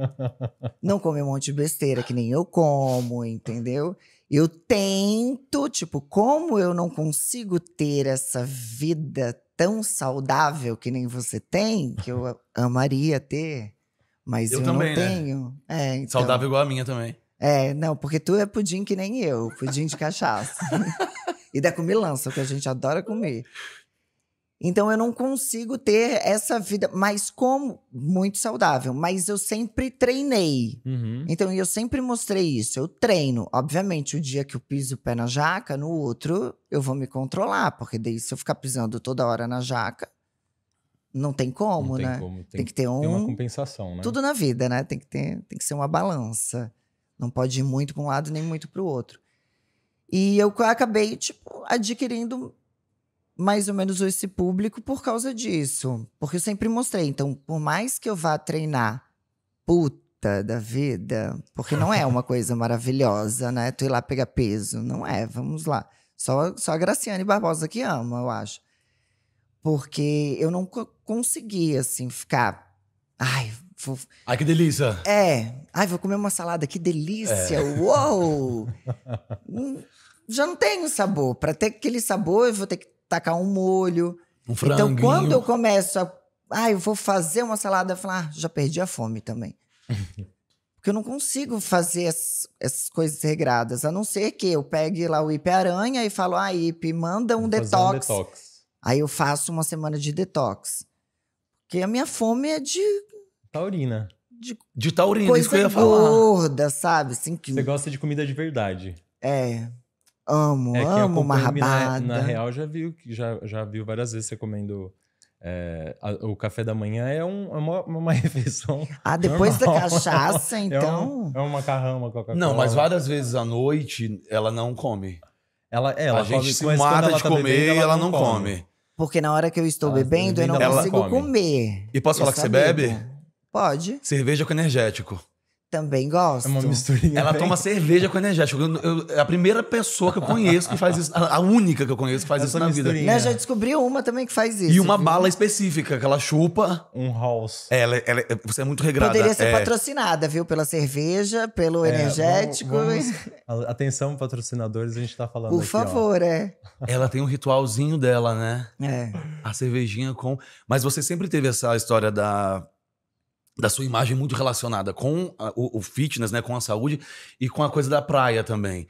não come um monte de besteira que nem eu como, entendeu? Eu tento, tipo, como eu não consigo ter essa vida tão saudável que nem você tem, que eu amaria ter, mas eu, eu também, não né? tenho. É, então... Saudável igual a minha também. É, não, porque tu é pudim que nem eu, pudim de cachaça. e da comilança, o que a gente adora comer. Então eu não consigo ter essa vida, mas como muito saudável, mas eu sempre treinei. Uhum. Então eu sempre mostrei isso. Eu treino, obviamente, o dia que eu piso o pé na jaca, no outro eu vou me controlar, porque daí se eu ficar pisando toda hora na jaca, não tem como, não tem né? Como. Tem, tem, que ter um, uma compensação, né? Tudo na vida, né? Tem que ter, tem que ser uma balança. Não pode ir muito para um lado nem muito para o outro. E eu acabei tipo adquirindo mais ou menos esse público por causa disso. Porque eu sempre mostrei. Então, por mais que eu vá treinar puta da vida, porque não é uma coisa maravilhosa, né? Tu ir lá pegar peso. Não é, vamos lá. Só, só a Graciane Barbosa que ama, eu acho. Porque eu não consegui, assim, ficar. Ai, vou. Ai, que delícia! É. Ai, vou comer uma salada, que delícia! É. Uou! Hum, já não tenho sabor. Para ter aquele sabor, eu vou ter que tacar um molho. Um Então, quando eu começo a. Ah, eu vou fazer uma salada, eu falo, ah, já perdi a fome também. Porque eu não consigo fazer as, essas coisas regradas, a não ser que eu pegue lá o ipe Aranha e falo, ah, Ipe, manda um detox. um detox. Aí eu faço uma semana de detox. Porque a minha fome é de. Taurina. De, de taurina, coisa isso que eu ia falar. gorda, sabe? Assim, que... Você gosta de comida de verdade. É. Amo, é, amo uma é, rabada. Na, na, real, já viu, já, já viu várias vezes você comendo. É, a, o café da manhã é, um, é uma, é uma, refeição. Ah, depois normal. da cachaça, então. É um, então? é um macarrão, uma Coca-Cola. Não, mas várias vezes à noite ela não come. Ela, é, ela a gente se mata de tá comer bebendo, ela e ela não come. come. Porque na hora que eu estou bebendo, bebendo, eu não consigo come. comer. E posso eu falar que você bebe? Pode. Cerveja com energético. Também gosto. É uma misturinha. Ela bem... toma cerveja com energético. Eu, eu, é a primeira pessoa que eu conheço que faz isso. A, a única que eu conheço que faz Essa isso na misturinha. vida. Eu já descobri uma também que faz isso. E uma viu? bala específica, que ela chupa. Um house. É, ela, ela, você é muito regrada. Poderia ser é... patrocinada, viu? Pela cerveja, pelo é, energético. Vamos, vamos... Atenção, patrocinadores, a gente tá falando Por aqui, favor, ó. é. Ela tem um ritualzinho dela, né? É. A cervejinha com... Mas você sempre teve essa história da da sua imagem muito relacionada com a, o, o, fitness, né, com a saúde e com a coisa da praia também.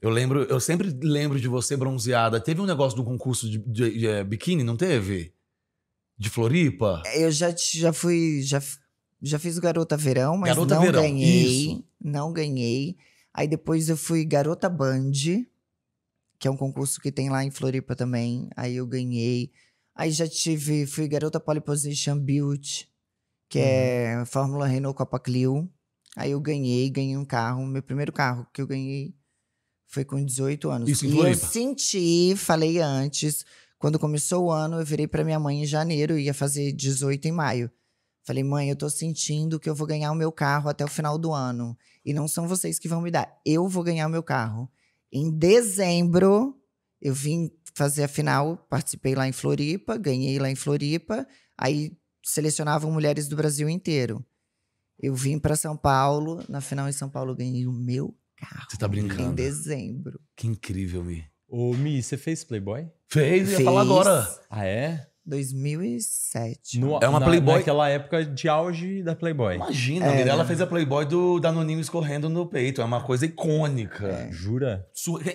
Eu lembro, eu sempre lembro de você bronzeada. Teve um negócio do concurso de, de, de eh, biquíni, não teve? De Floripa? É, eu já já fui, já já fiz o Garota Verão, mas Garota não Verão, ganhei, isso. não ganhei. Aí depois eu fui Garota Band, que é um concurso que tem lá em Floripa também. Aí eu ganhei. Aí já tive, fui Garota Pole Position Beauty que é uhum. é Fórmula Renault Copa Clio. Aí eu ganhei, ganhei um carro. Meu primeiro carro que eu ganhei foi com 18 anos. Isso e eu senti, falei antes, quando começou o ano, eu virei para minha mãe em janeiro, ia fazer 18 em maio. Falei, mãe, eu tô sentindo que eu vou ganhar o meu carro até o final do ano. E não são vocês que vão me dar. Eu vou ganhar o meu carro. Em dezembro, eu vim fazer a final, participei lá em Floripa, ganhei lá em Floripa. Aí selecionavam mulheres do Brasil inteiro. Eu vim para São Paulo, na final em São Paulo ganhei o meu carro. Você tá brincando? Em dezembro. Que incrível, Mi. Ô, Mi, você fez Playboy? Fez, eu ia falar agora. Ah, é? 2007. No, é uma na, Playboy. Naquela época de auge da Playboy. Imagina, é. a Mirella né? fez a Playboy do Danoninho escorrendo no peito. É uma coisa icônica. É. Jura?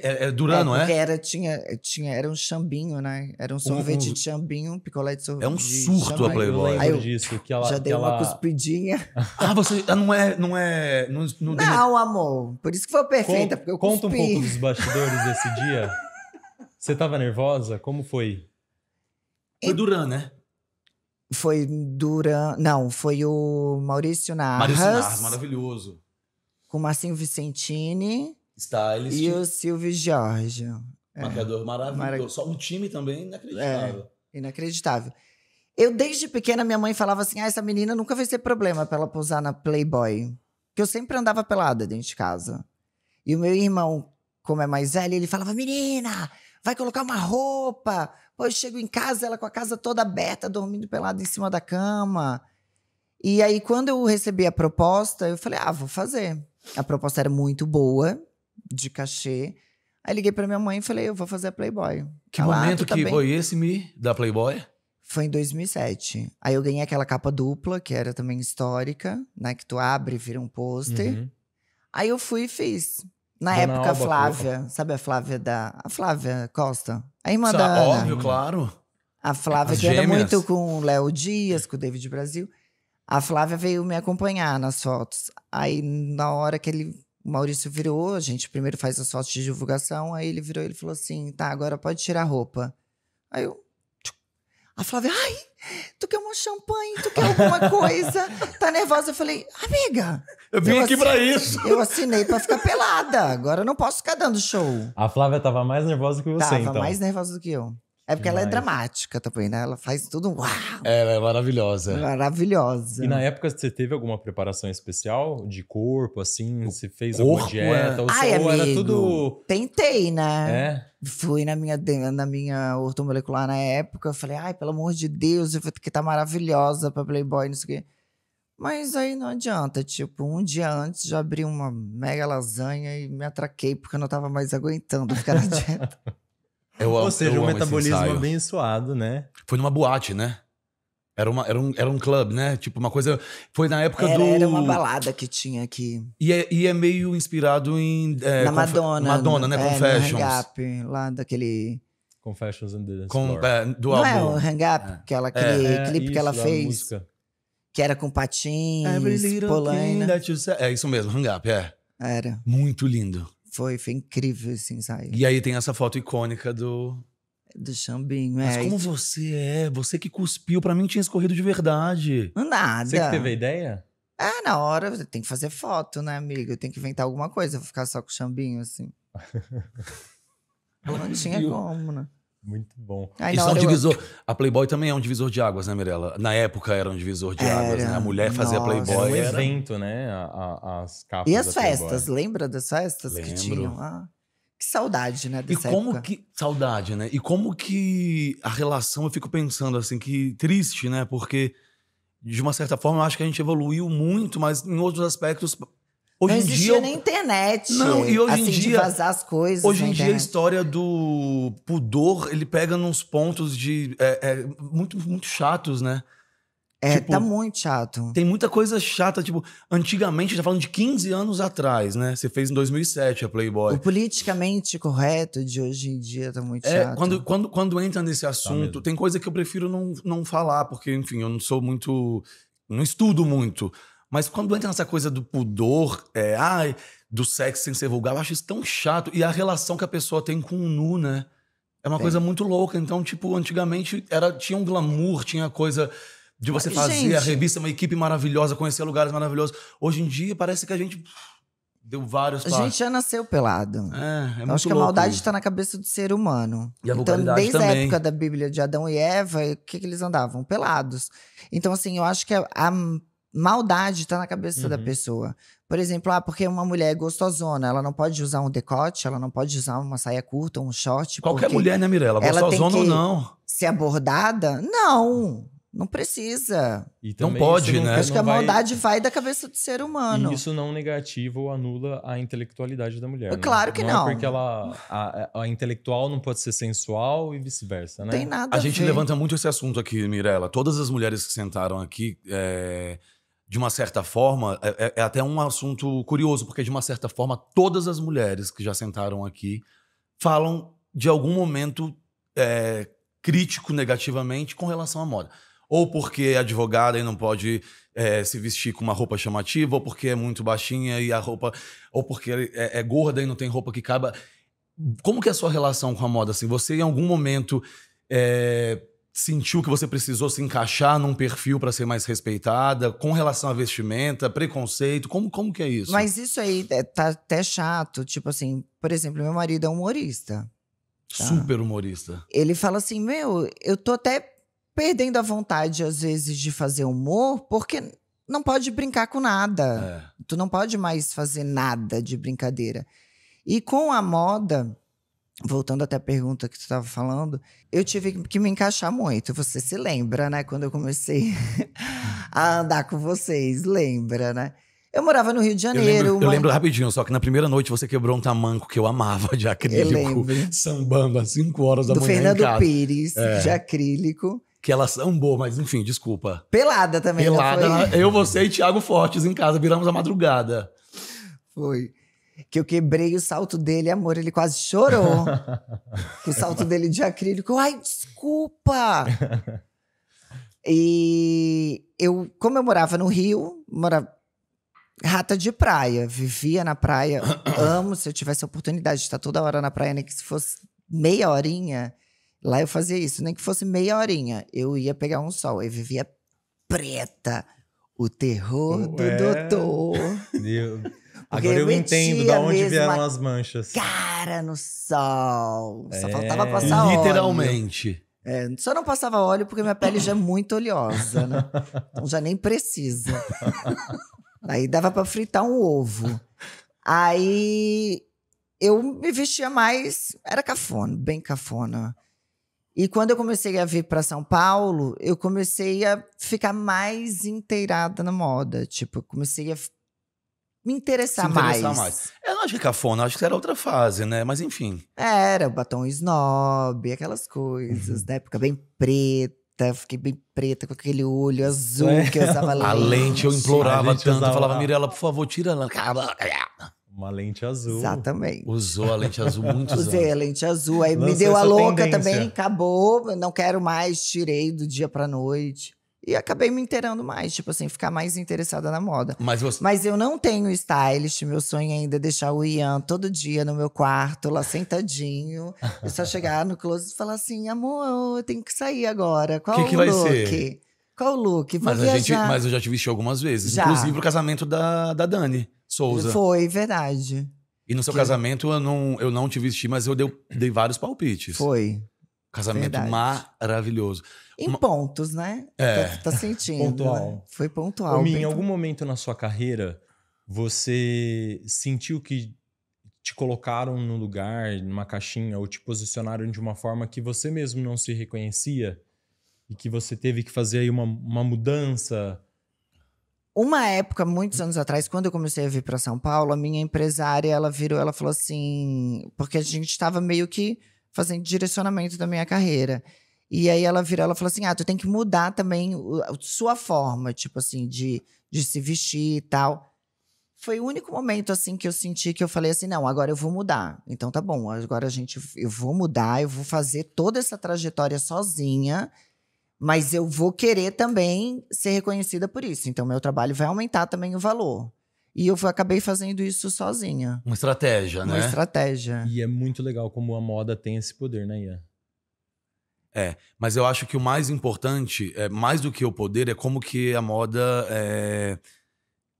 é, é Durano, é? é? é? era, tinha, tinha, era um chambinho, né? Era um sorvete um, de chambinho, um picolé de sorvete. É um surto a Playboy. Aí disso, que ela, já deu ela... uma cuspidinha. Ah, você ah, não é. Não, é, não, não, não amor. Por isso que foi perfeita, conta, porque eu Conta cuspi. um pouco dos bastidores desse dia. Você tava nervosa? Como foi? Foi Duran, né? Foi Duran. Não, foi o Maurício Narras. Maurício Narras, maravilhoso. Com o Marcinho Vicentini. Stylist. E o Silvio Jorge. É. Maquiador é. maravilhoso. Mara... Só um time também inacreditável. É, inacreditável. Eu, desde pequena, minha mãe falava assim: ah, essa menina nunca vai ser problema pra ela pousar na Playboy. Porque eu sempre andava pelada dentro de casa. E o meu irmão, como é mais velho, ele falava: menina, vai colocar uma roupa. Pô, eu chego em casa, ela com a casa toda aberta, dormindo pelado em cima da cama. E aí, quando eu recebi a proposta, eu falei, ah, vou fazer. A proposta era muito boa, de cachê. Aí liguei pra minha mãe e falei, eu vou fazer a Playboy. Que ela, ah, momento tá que foi esse, me da Playboy? Foi em 2007. Aí eu ganhei aquela capa dupla, que era também histórica, né? Que tu abre e vira um pôster. Uhum. Aí eu fui e fiz. Na época, Alba, Flávia, sabe a Flávia da. A Flávia Costa. A irmã Isso, da. Óbvio, Ana. claro. A Flávia, As que gêmeas. muito com o Léo Dias, com o David Brasil. A Flávia veio me acompanhar nas fotos. Aí, na hora que ele. O Maurício virou, a gente primeiro faz as fotos de divulgação, aí ele virou ele falou assim: tá, agora pode tirar a roupa. Aí eu, a Flávia, ai, tu quer um champanhe, tu quer alguma coisa, tá nervosa. Eu falei, amiga. Eu vim eu aqui assinei, pra isso. Eu assinei pra ficar pelada, agora eu não posso ficar dando show. A Flávia tava mais nervosa que você, tava então. Tava mais nervosa do que eu. É porque Demais. ela é dramática também, né? Ela faz tudo uau! É, ela é maravilhosa. Maravilhosa. E na época você teve alguma preparação especial de corpo, assim? O você fez corpo, alguma dieta? É... Ou, Ai, ou amigo, era tudo. Tentei, né? É? Fui na minha, na minha ortomolecular na época, eu falei, ai, pelo amor de Deus, eu que tá maravilhosa pra Playboy, não sei o quê. Mas aí não adianta, tipo, um dia antes já abri uma mega lasanha e me atraquei porque eu não tava mais aguentando ficar na dieta. Eu Ou seja, um metabolismo abençoado, né? Foi numa boate, né? Era, uma, era, um, era um club, né? Tipo, uma coisa. Foi na época era, do. Era uma balada que tinha aqui. E é, e é meio inspirado em. É, na Madonna. Madonna, né? É, Confessions. No hang up, lá daquele. Confessions and the com, é, do Não é álbum. é o Hang Up, é. que ela, aquele é, é clipe isso, que ela fez. Música. Que era com patins, Every polaina. É isso mesmo, Hang Up, é. Era. Muito lindo. Foi, foi incrível esse ensaio. E aí tem essa foto icônica do. Do Xambinho, Mas é. Mas como você é? Você que cuspiu, para mim tinha escorrido de verdade. Nada. Você que teve a ideia? é na hora tem que fazer foto, né, amigo Tem que inventar alguma coisa, vou ficar só com o Xambinho, assim. não tinha como, né? Muito bom. Ai, Isso é um divisor. A Playboy também é um divisor de águas, né, Mirella? Na época era um divisor de era. águas, né? A mulher fazia Nossa. Playboy. Era um evento, né? A, a, as capas. E as festas, Playboy. lembra das festas Lembro. que tinham? Ah, que saudade, né? Dessa e como época. que. Saudade, né? E como que a relação, eu fico pensando assim, que triste, né? Porque, de uma certa forma, eu acho que a gente evoluiu muito, mas em outros aspectos Hoje não existia dia, nem internet. Não, e hoje assim, em dia. vazar as coisas. Hoje em dia, a história do pudor, ele pega nos pontos de. É, é, muito, muito chatos, né? É, tipo, tá muito chato. Tem muita coisa chata, tipo, antigamente, já tá falando de 15 anos atrás, né? Você fez em 2007 a Playboy. O politicamente correto de hoje em dia tá muito é, chato. Quando, quando, quando entra nesse tá assunto, tá tem coisa que eu prefiro não, não falar, porque, enfim, eu não sou muito. Não estudo muito. Mas quando entra nessa coisa do pudor, é, ai, do sexo sem ser vulgar, eu acho isso tão chato. E a relação que a pessoa tem com o nu, né? É uma coisa muito louca. Então, tipo, antigamente era, tinha um glamour, tinha coisa de você Mas, fazer gente... a revista, uma equipe maravilhosa, conhecer lugares maravilhosos. Hoje em dia parece que a gente deu vários passos. A gente já nasceu pelado. É, é louco. acho que a maldade está na cabeça do ser humano. E a então, desde também. a época da Bíblia de Adão e Eva, o que, que eles andavam? Pelados. Então, assim, eu acho que a, a maldade está na cabeça uhum. da pessoa. Por exemplo, ah, porque uma mulher é gostosona, ela não pode usar um decote, ela não pode usar uma saia curta, um short. Qualquer mulher, né, Mirella? Gostosona ou não? Ser abordada? Não. Não precisa. E não pode, não, né? Acho que a maldade vai... vai... da cabeça do ser humano. E isso não negativa ou anula a intelectualidade da mulher. Né? Claro né? que não. É não. É porque ela a, a, intelectual não pode ser sensual e vice-versa, né? Tem nada. A, a gente levanta muito esse assunto aqui, Mirella. Todas as mulheres que sentaram aqui é, de uma certa forma, é, é, é, até um assunto curioso, porque de uma certa forma, todas as mulheres que já sentaram aqui falam de algum momento é, crítico negativamente com relação à moda. Ou porque é advogada e não pode é, se vestir com uma roupa chamativa, ou porque é muito baixinha e a roupa. Ou porque é, é, gorda e não tem roupa que caiba. Como que é a sua relação com a moda? Assim, você em algum momento sentiu que você precisou se encaixar num perfil para ser mais respeitada, com relação à vestimenta, preconceito, como, como que é isso? Mas isso aí é, tá até chato, tipo assim, por exemplo, meu marido é humorista. Tá? Super humorista. Ele fala assim, meu, eu tô até perdendo a vontade às vezes de fazer humor, porque não pode brincar com nada. É. Tu não pode mais fazer nada de brincadeira. E com a moda, voltando até a pergunta que tu estava falando, eu tive que me encaixar muito. Você se lembra, né? Quando eu comecei a andar com vocês, lembra, né? Eu morava no Rio de Janeiro. Eu lembro, uma... eu lembro, rapidinho, só que na primeira noite você quebrou um tamanco que eu amava de acrílico, sambando às 5 horas da Do manhã. Fernando Pires, é. de acrílico. Que ela sambou, mas enfim, desculpa. Pelada também. Pelada, eu, você e Thiago Fortes em casa, viramos a madrugada. Foi que eu quebrei o salto dele, amor, ele quase chorou. o salto dele de acrílico. Ai, desculpa! e eu, como eu morava no Rio, morava rata de praia, vivia na praia, amo se eu tivesse a oportunidade de estar toda hora na praia, nem que se fosse meia horinha, lá eu fazia isso, nem que fosse meia horinha, eu ia pegar um sol, eu vivia preta, o terror Ué. do doutor. Meu porque Agora eu, eu entendo da onde vieram as manchas. Cara no sol. Só faltava é. passar literalmente. óleo. Literalmente. É, só não passava óleo porque minha pele já é muito oleosa, né? Então já nem precisa. Aí dava para fritar um ovo. Aí eu me vestia mais, era cafona, bem cafona. E quando eu comecei a vir para São Paulo, eu comecei a ficar mais inteirada na moda. Tipo, eu comecei a me interessar, interessar mais. mais. Eu não acho que é cafona, acho que era outra fase, né? Mas enfim. Era, o batom snob, aquelas coisas, uhum. da né? época bem preta fiquei bem preta com aquele olho azul é. que eu usava lente. A lente eu implorava lente tanto, eu falava, Mirella, por favor, tira ela. É. Uma lente azul. Exatamente. Usou a lente azul muito Usei a lente azul, aí Lançou me deu a louca tendência. também, acabou, não quero mais, tirei do dia pra noite e acabei me inteirando mais, tipo assim, ficar mais interessada na moda. Mas, você... Mas eu não tenho stylist, meu sonho ainda é deixar o Ian todo dia no meu quarto, lá sentadinho. e só chegar no closet e falar assim: amor, eu tenho que sair agora. Qual que o que vai look? Ser? Qual o look? Vou mas, a gente, mas eu já te vesti algumas vezes. Já. Inclusive o casamento da, da Dani Souza. Foi, verdade. E no seu que... casamento eu não, eu não te vesti, mas eu dei, dei vários palpites. Foi. Casamento Verdade. maravilhoso. Em Uma... pontos, né? É. Tá, tá sentindo. Né? pontual. Né? Foi pontual. mim, em algum momento na sua carreira, você sentiu que te colocaram num lugar, numa caixinha, ou te posicionaram de uma forma que você mesmo não se reconhecia? E que você teve que fazer aí uma, uma mudança? Uma época, muitos anos atrás, quando eu comecei a vir para São Paulo, a minha empresária, ela virou, ela falou assim... Porque a gente estava meio que fazendo direcionamento da minha carreira. E aí ela virou, ela falou assim: ah, tu tem que mudar também a sua forma, tipo assim, de, de se vestir e tal. Foi o único momento assim que eu senti que eu falei assim: não, agora eu vou mudar. Então tá bom, agora a gente eu vou mudar, eu vou fazer toda essa trajetória sozinha, mas eu vou querer também ser reconhecida por isso. Então meu trabalho vai aumentar também o valor. E eu acabei fazendo isso sozinha. Uma estratégia, Uma né? Uma estratégia. E é muito legal como a moda tem esse poder, né, Ian? É, mas eu acho que o mais importante, é, mais do que o poder, é como que a moda é,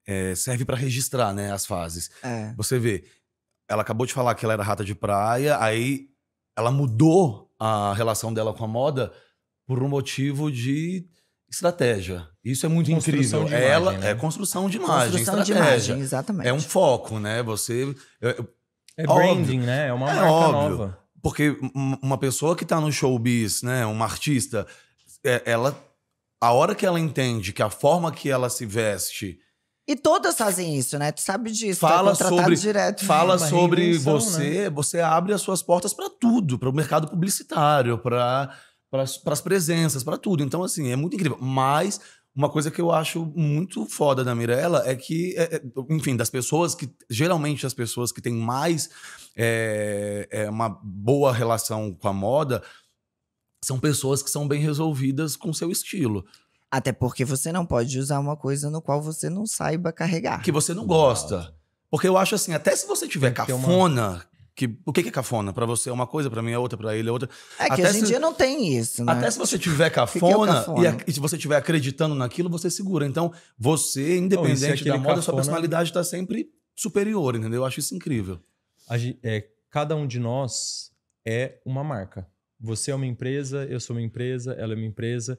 é, serve para registrar né, as fases. É. Você vê, ela acabou de falar que ela era rata de praia, aí ela mudou a relação dela com a moda por um motivo de estratégia. Isso é muito construção incrível. É imagem, Ela né? é construção de imagem, construção estratégia. De imagem, exatamente. É um foco, né? Você é branding, né? É uma é marca óbvio, nova. Porque uma pessoa que está no showbiz, né, uma artista, é, ela a hora que ela entende que a forma que ela se veste e todas fazem isso, né? Tu sabe disso. É fala é sobre direto. Fala né? sobre você, né? você abre as suas portas para tudo, para o mercado publicitário, para para as presenças, para tudo. Então, assim, é muito incrível. Mas uma coisa que eu acho muito foda da Mirella é que, é, é, enfim, das pessoas que. Geralmente as pessoas que têm mais é, é uma boa relação com a moda são pessoas que são bem resolvidas com seu estilo. Até porque você não pode usar uma coisa no qual você não saiba carregar. Que você não gosta. Porque eu acho assim, até se você tiver cafona, uma que o que é cafona? Para você é uma coisa, para mim é outra, para ele é outra. É que até hoje em dia não tem isso, né? Até se você tiver cafona, que que é e, a, e, se você estiver acreditando naquilo, você segura. Então, você, independente é da moda, cafona... sua personalidade está sempre superior, entendeu? Eu acho isso incrível. A, é, cada um de nós é uma marca. Você é uma empresa, eu sou uma empresa, ela é uma empresa.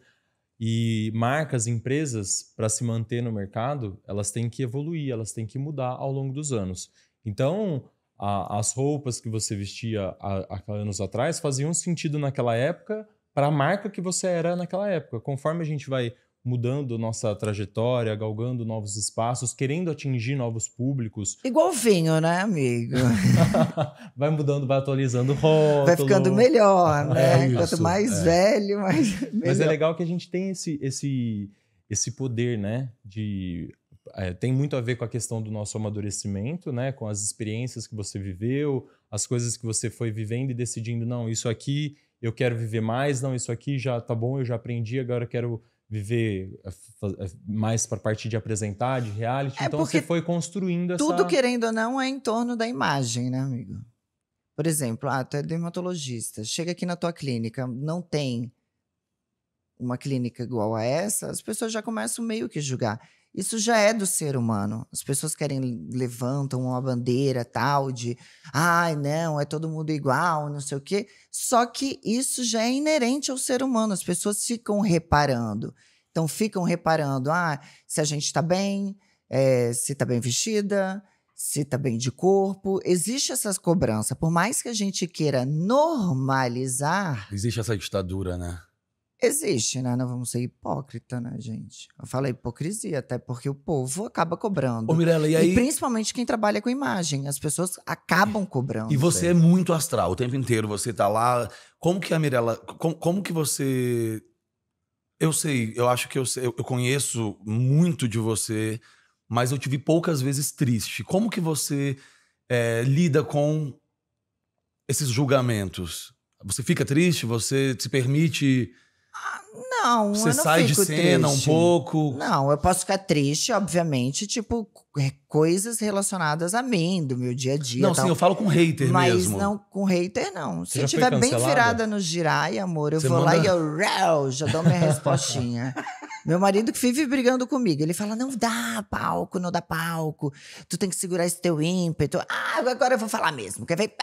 E marcas, empresas, para se manter no mercado, elas têm que evoluir, elas têm que mudar ao longo dos anos. Então, a, as roupas que você vestia há, há anos atrás faziam sentido naquela época para a marca que você era naquela época. Conforme a gente vai mudando nossa trajetória, galgando novos espaços, querendo atingir novos públicos. Igual vinho, né, amigo? vai mudando, vai atualizando o rótulo. Vai ficando melhor, né? É isso, Quanto mais é. velho, mais Mas é legal que a gente tem esse, esse, esse poder, né? De é, tem muito a ver com a questão do nosso amadurecimento, né? Com as experiências que você viveu, as coisas que você foi vivendo e decidindo, não, isso aqui eu quero viver mais, não, isso aqui já tá bom, eu já aprendi, agora eu quero viver eh, eh, mais para partir de apresentar, de reality. É então você foi construindo essa. Tudo querendo ou não é em torno da imagem, né, amigo? Por exemplo, ah, tu é dermatologista, chega aqui na tua clínica, não tem uma clínica igual a essa, as pessoas já começam meio que julgar. Isso já é do ser humano. As pessoas querem levantam uma bandeira tal de, ai, ah, não, é todo mundo igual, não sei o quê. Só que isso já é inerente ao ser humano. As pessoas ficam reparando. Então ficam reparando, ah, se a gente está bem, é, se está bem vestida, se está bem de corpo. Existe essas cobranças. Por mais que a gente queira normalizar. Existe essa ditadura, né? existe, né? Não vamos ser hipócrita, né, gente? Eu falo hipocrisia, até porque o povo acaba cobrando. Ô, Mirella, e aí? E principalmente quem trabalha com imagem. As pessoas acabam cobrando. E você é muito astral o tempo inteiro, você tá lá. Como que a Mirella. Como, como que você. Eu sei, eu acho que eu, sei, eu conheço muito de você, mas eu te vi poucas vezes triste. Como que você é, lida com esses julgamentos? Você fica triste? Você se permite ah, não, Você eu não sai de cena triste. um pouco. Não, eu posso ficar triste, obviamente, tipo, é, coisas relacionadas a mim, do meu dia a dia. Não, tal. sim, eu falo com hater Mas mesmo. Mas não, com hater não. Se eu tiver bem virada no girai, amor, eu Você vou manda... lá e eu já dou minha respostinha. Meu marido que vive brigando comigo, ele fala: não dá palco, não dá palco, tu tem que segurar esse teu ímpeto. Ah, agora eu vou falar mesmo. Quer ver?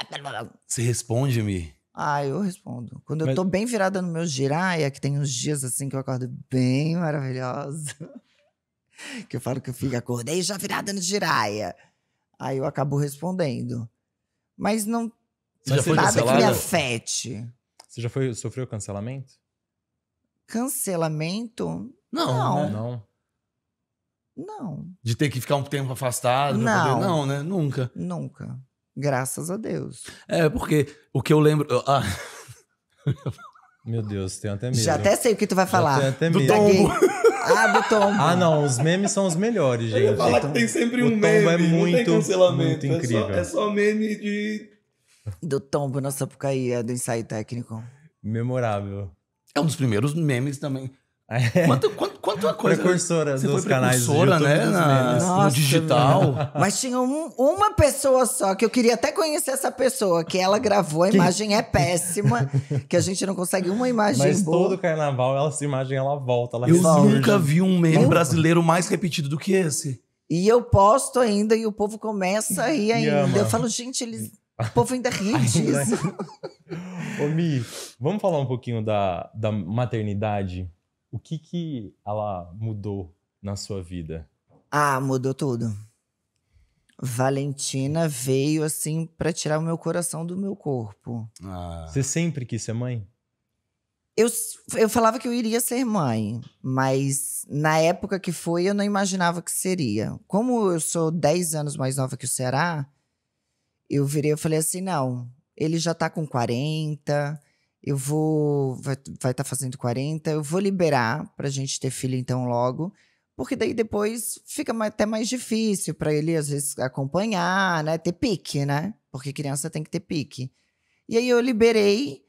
Você responde-me. Ah, eu respondo. Quando Mas... eu tô bem virada no meu giraia, que tem uns dias assim que eu acordo bem maravilhosa. que eu falo que eu fico, acordei já virada no giraia. Aí eu acabo respondendo. Mas não Você nada que me afete. Você já foi, sofreu cancelamento? Cancelamento? Não. Não. Né? não. não. De ter que ficar um tempo afastado? Não. Poder... Não, né? Nunca. Nunca. Graças a Deus. É, porque o que eu lembro. Ah. Meu Deus, tenho até medo. Já até sei o que tu vai falar. Tenho até medo. Do tombo. Ah, do tombo. Ah, não, os memes são os melhores, gente. falar então, que tem sempre o um tombo é meme. é muito, muito incrível. É só, é só, meme de. Do tombo na Sapucaí, é do ensaio técnico. Memorável. É um dos primeiros memes também. É. Quanto, quanto quanto coisa. Precursora você dos canais precursora, né? Na, Nossa, no digital. Mas tinha um, uma pessoa só que eu queria até conhecer essa pessoa, que ela gravou, a imagem que... é péssima, que a gente não consegue uma imagem Mas boa. todo carnaval, essa imagem ela volta. Ela eu ressurge. nunca vi um meme brasileiro mais repetido do que esse. E eu posto ainda e o povo começa a rir ainda. Eu falo, gente, eles. O povo ainda ri disso. Ô, Mi, vamos falar um pouquinho da, da maternidade? O que que ela mudou na sua vida? Ah, mudou tudo. Valentina veio assim para tirar o meu coração do meu corpo. Ah. Você sempre quis ser mãe? Eu, eu falava que eu iria ser mãe, mas na época que foi, eu não imaginava que seria. Como eu sou 10 anos mais nova que o Ceará, eu virei e falei assim: não, ele já tá com 40, eu vou. Vai estar tá fazendo 40, eu vou liberar pra gente ter filho então logo. Porque daí depois fica até mais difícil para ele, às vezes, acompanhar, né? Ter pique, né? Porque criança tem que ter pique. E aí eu liberei,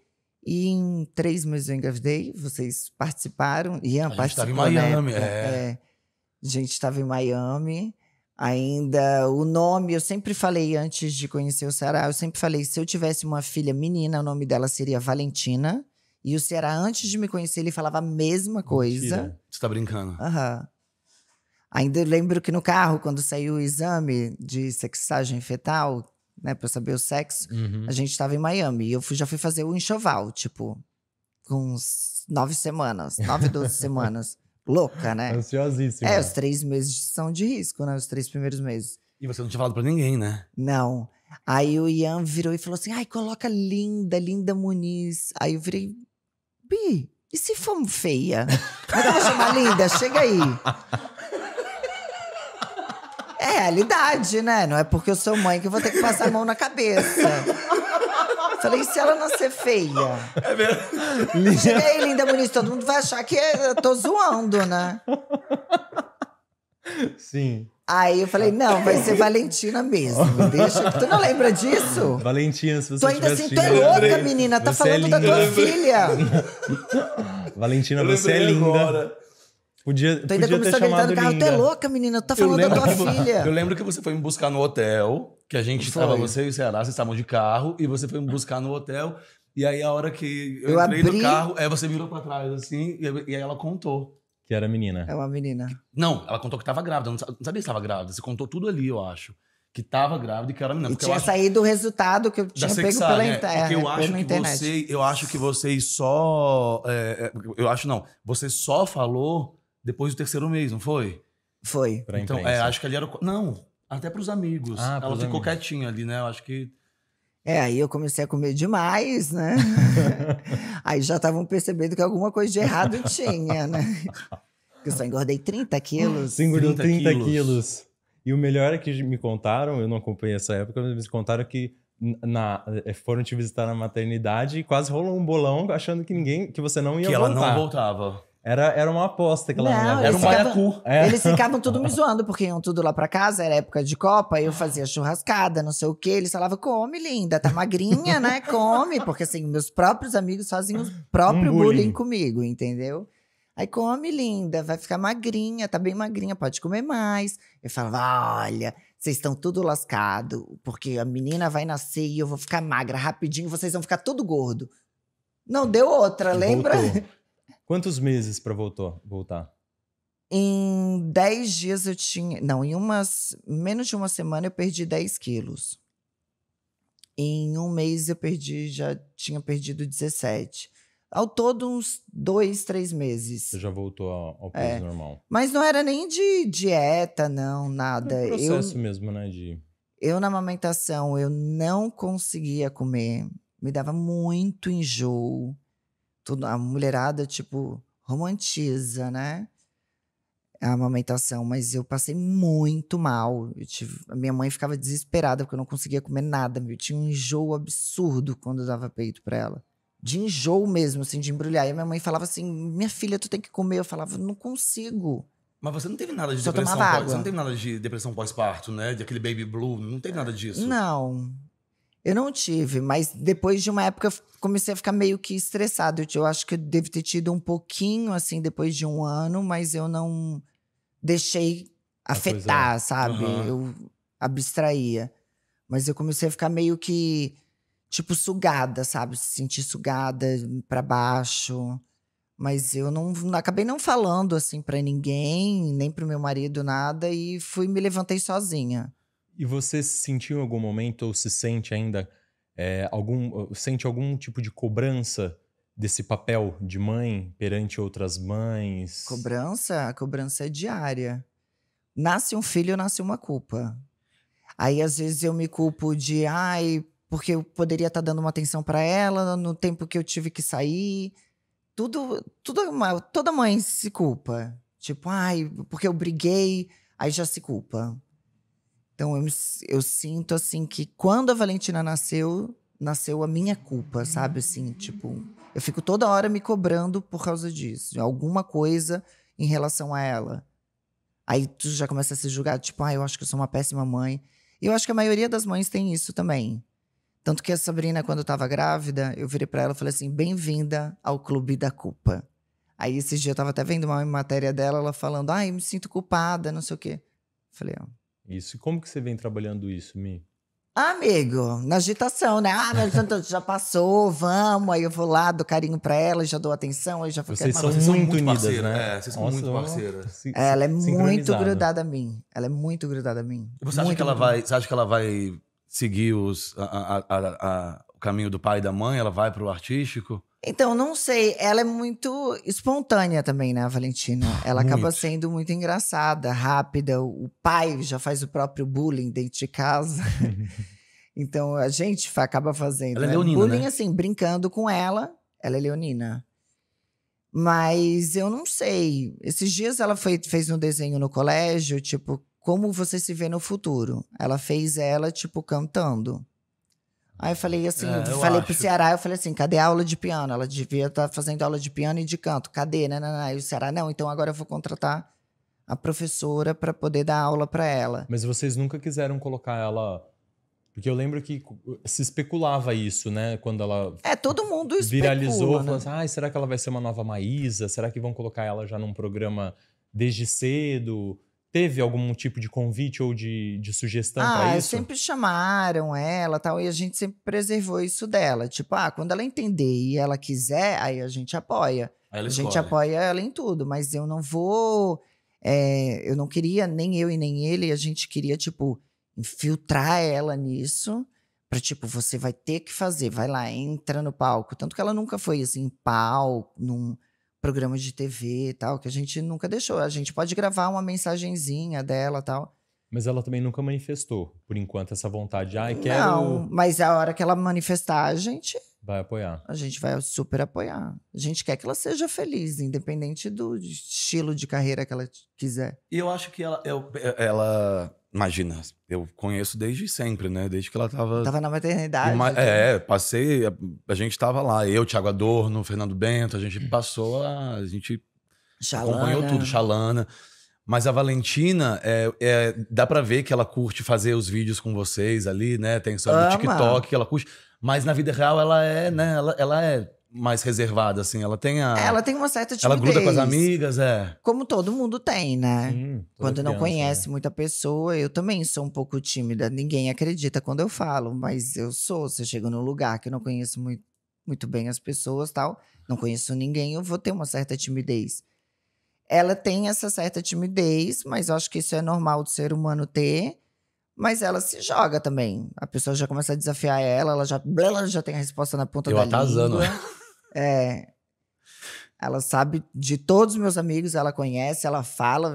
e em três meses eu engravidei, vocês participaram. Ian a participou. A gente estava em Miami, é. é. A gente estava em Miami. Ainda o nome, eu sempre falei antes de conhecer o Ceará, eu sempre falei, se eu tivesse uma filha menina, o nome dela seria Valentina. E o Ceará, antes de me conhecer, ele falava a mesma coisa. Mentira. Você tá brincando? Aham. Uhum. Ainda eu lembro que no carro, quando saiu o exame de sexagem fetal, né, pra saber o sexo, uhum. a gente tava em Miami. E eu fui, já fui fazer o enxoval, tipo, com uns nove semanas, nove, doze semanas louca, né? Ansiosíssima. É, os três meses são de risco, né? Os três primeiros meses. E você não tinha falado pra ninguém, né? Não. Aí o Ian virou e falou assim: ai, coloca linda, linda Muniz. Aí eu virei, Bi, e se for feia? Como é eu vou chamar linda? Chega aí. É realidade, né? Não é porque eu sou mãe que eu vou ter que passar a mão na cabeça. Falei, se ela nascer feia? É verdade. Cheguei, linda, bonita, todo mundo vai achar que eu tô zoando, né? Sim. Aí eu falei, não, vai ser Valentina mesmo. Deixa. Tu não lembra disso? Valentina, se você Tu ainda assim, tu é louca, menina. Tá é falando é da tua filha. Valentina, você é linda. Agora. Podia, tu ainda podia começou a gritar no carro, tu é louca, menina, tu tá falando lembro, da tua filha. Eu lembro que você foi me buscar no hotel, que a gente foi. tava, você e o Ceará, vocês estavam de carro, e você foi me buscar no hotel, e aí a hora que eu, eu entrei abri... no carro, é você virou pra trás, assim, e, e aí ela contou. Que era menina. É uma menina. Não, ela contou que tava grávida, não sabia que estava grávida, você contou tudo ali, eu acho que estava grávida e que era menina. E tinha saído o resultado que eu tinha pego sexar, pela, né? internet. eu acho que internet. Você, eu acho que vocês só... É, é, eu acho não, você só falou depois do terceiro mês, não foi? Foi. Pra então, é, acho que ali era. Não, até para os amigos. Ah, ela ficou amigos. quietinha ali, né? Eu acho que. É, aí eu comecei a comer demais, né? aí já estavam percebendo que alguma coisa de errado tinha, né? Eu só engordei 30 quilos. Você engordou 30, 30 quilos. quilos. E o melhor é que me contaram, eu não acompanhei essa época, mas me contaram que na, eh, foram te visitar na maternidade e quase rolou um bolão achando que ninguém, que você não ia que voltar. Que ela não voltava. Era, era uma aposta que ela não, era um baiacu. É. Eles ficavam tudo me zoando, porque iam tudo lá pra casa, era época de Copa, eu fazia churrascada, não sei o quê. Eles falavam, come, linda, tá magrinha, né? Come, porque assim, meus próprios amigos fazem o próprio um bullying. bullying comigo, entendeu? Aí come, linda, vai ficar magrinha, tá bem magrinha, pode comer mais. Eu falava, olha, vocês estão tudo lascado, porque a menina vai nascer e eu vou ficar magra rapidinho, vocês vão ficar tudo gordo. Não deu outra, lembra? Voltou. Quantos meses para voltar? Em 10 dias eu tinha. Não, em umas. Menos de uma semana eu perdi 10 quilos. Em um mês eu perdi, já tinha perdido 17. Ao todo, uns dois, três meses. Você já voltou ao, é. peso é. normal. Mas não era nem de dieta, não, nada. É um processo eu, mesmo, né? De... Eu, na amamentação, eu não conseguia comer. Me dava muito enjoo tudo, a mulherada, tipo, romantiza, né? A amamentação, mas eu passei muito mal. Tive, a minha mãe ficava desesperada porque eu não conseguia comer nada. Eu tinha um enjoo absurdo quando eu dava peito para ela. De enjoo mesmo, assim, de embrulhar. E minha mãe falava assim: minha filha, tu tem que comer. Eu falava, não consigo. Mas você não teve nada de Só depressão pós, Você não teve nada de depressão pós-parto, né? De aquele baby blue, não teve nada disso. Não. Eu não tive, mas depois de uma época comecei a ficar meio que estressado. Eu, acho que eu devo ter tido um pouquinho, assim, depois de um ano, mas eu não deixei afetar, é. sabe? Uhum. Eu abstraía. Mas eu comecei a ficar meio que, tipo, sugada, sabe? Se sentir sugada para baixo. Mas eu não, acabei não falando, assim, para ninguém, nem pro meu marido, nada. E fui, me levantei sozinha. E você se sentiu em algum momento, ou se sente ainda, é, algum, sente algum tipo de cobrança desse papel de mãe perante outras mães? Cobrança? A cobrança é diária. Nasce um filho, nasce uma culpa. Aí, às vezes, eu me culpo de, ai, porque eu poderia estar tá dando uma atenção para ela no tempo que eu tive que sair. Tudo, tudo é toda mãe se culpa. Tipo, ai, porque eu briguei, aí já se culpa. Então eu, eu sinto assim que quando a Valentina nasceu, nasceu a minha culpa, sabe? Uhum. Assim, tipo, eu fico toda hora me cobrando por causa disso, alguma coisa em relação a ela. Aí tu já começa a se julgar, tipo, ah, eu acho que eu sou uma péssima mãe. E eu acho que a maioria das mães tem isso também. Tanto que a Sabrina, quando eu tava grávida, eu virei para ela e falei assim: bem-vinda ao Clube da Culpa. Aí esses dias eu tava até vendo uma matéria dela, ela falando: ai, ah, me sinto culpada, não sei o quê. falei: ó, oh, ah, isso. E como que você vem trabalhando isso, Mi? Amigo, na agitação, né? Ah, mas já passou, vamos. Aí eu vou lá, dou carinho pra ela, já dou atenção, aí já fico... Vocês, são, vocês muito são muito unidas, parceira, né? É, vocês são Nossa, muito parceiras. É, ela é muito grudada a mim. Ela é muito grudada a mim. Você acha, muito que ela vai, você acha que ela vai seguir os, a, a, a, o caminho do pai e da mãe? Ela vai pro artístico? Então, não sei. Ela é muito espontânea também, né, Valentina? Ela muito. acaba sendo muito engraçada, rápida. O pai já faz o próprio bullying dentro de casa. então, a gente acaba fazendo. Ela é né? leonina, Bullying, né? assim, brincando com ela. Ela é leonina. Mas eu não sei. Esses dias ela foi, fez um desenho no colégio, tipo, como você se vê no futuro. Ela fez ela, tipo, cantando. Aí eu falei assim, é, eu falei acho. pro Ceará, eu falei assim, cadê a aula de piano? Ela devia estar tá fazendo aula de piano e de canto. Cadê? Né, né, né, Aí o Ceará, não, então agora eu vou contratar a professora para poder dar aula para ela. Mas vocês nunca quiseram colocar ela porque eu lembro que se especulava isso, né? Quando ela. É, todo mundo Viralizou, né? falou assim: ah, será que ela vai ser uma nova Maísa? Será que vão colocar ela já num programa desde cedo? teve algum tipo de convite ou de, de sugestão ah, para isso? sempre chamaram ela tal, e a gente sempre preservou isso dela. Tipo, ah, quando ela entender e ela quiser, aí a gente apoia. a gente apoia ela em tudo, mas eu não vou. É, eu não queria, nem eu e nem ele, a gente queria, tipo, infiltrar ela nisso. Pra, tipo, você vai ter que fazer, vai lá, entra no palco. Tanto que ela nunca foi assim, palco, num programas de TV e tal, que a gente nunca deixou. A gente pode gravar uma mensagenzinha dela tal. Mas ela também nunca manifestou, por enquanto, essa vontade. Ah, quero... Não, mas a hora que ela manifestar, a gente... Vai apoiar. A gente vai super apoiar. A gente quer que ela seja feliz, independente do estilo de carreira que ela quiser. E eu acho que ela, é é, ela Imagina, eu conheço desde sempre, né? Desde que ela tava. Tava na maternidade. Uma... Né? É, passei. A, a gente tava lá. Eu, Tiago Adorno, Fernando Bento, a gente passou a. A gente Xalana. acompanhou tudo, Xalana. Mas a Valentina, é, é, dá para ver que ela curte fazer os vídeos com vocês ali, né? Tem só no TikTok que ela curte. Mas na vida real ela é, né? Ela, ela é mais reservada, assim. Ela tem a. Ela tem uma certa timidez. Ela gruda com as amigas, é. Como todo mundo tem, né? Sim, hum, quando não criança, conhece é. muita pessoa, eu também sou um pouco tímida. Ninguém acredita quando eu falo, mas eu sou. Se eu chego num lugar que eu não conheço muito, muito bem as pessoas tal, não conheço ninguém, eu vou ter uma certa timidez. Ela tem essa certa timidez, mas eu acho que isso é normal do ser humano ter mas ela se joga também. A pessoa já começa a desafiar ela, ela já, ela já tem a resposta na ponta eu da atazando. língua. É. Ela sabe de todos os meus amigos, ela conhece, ela fala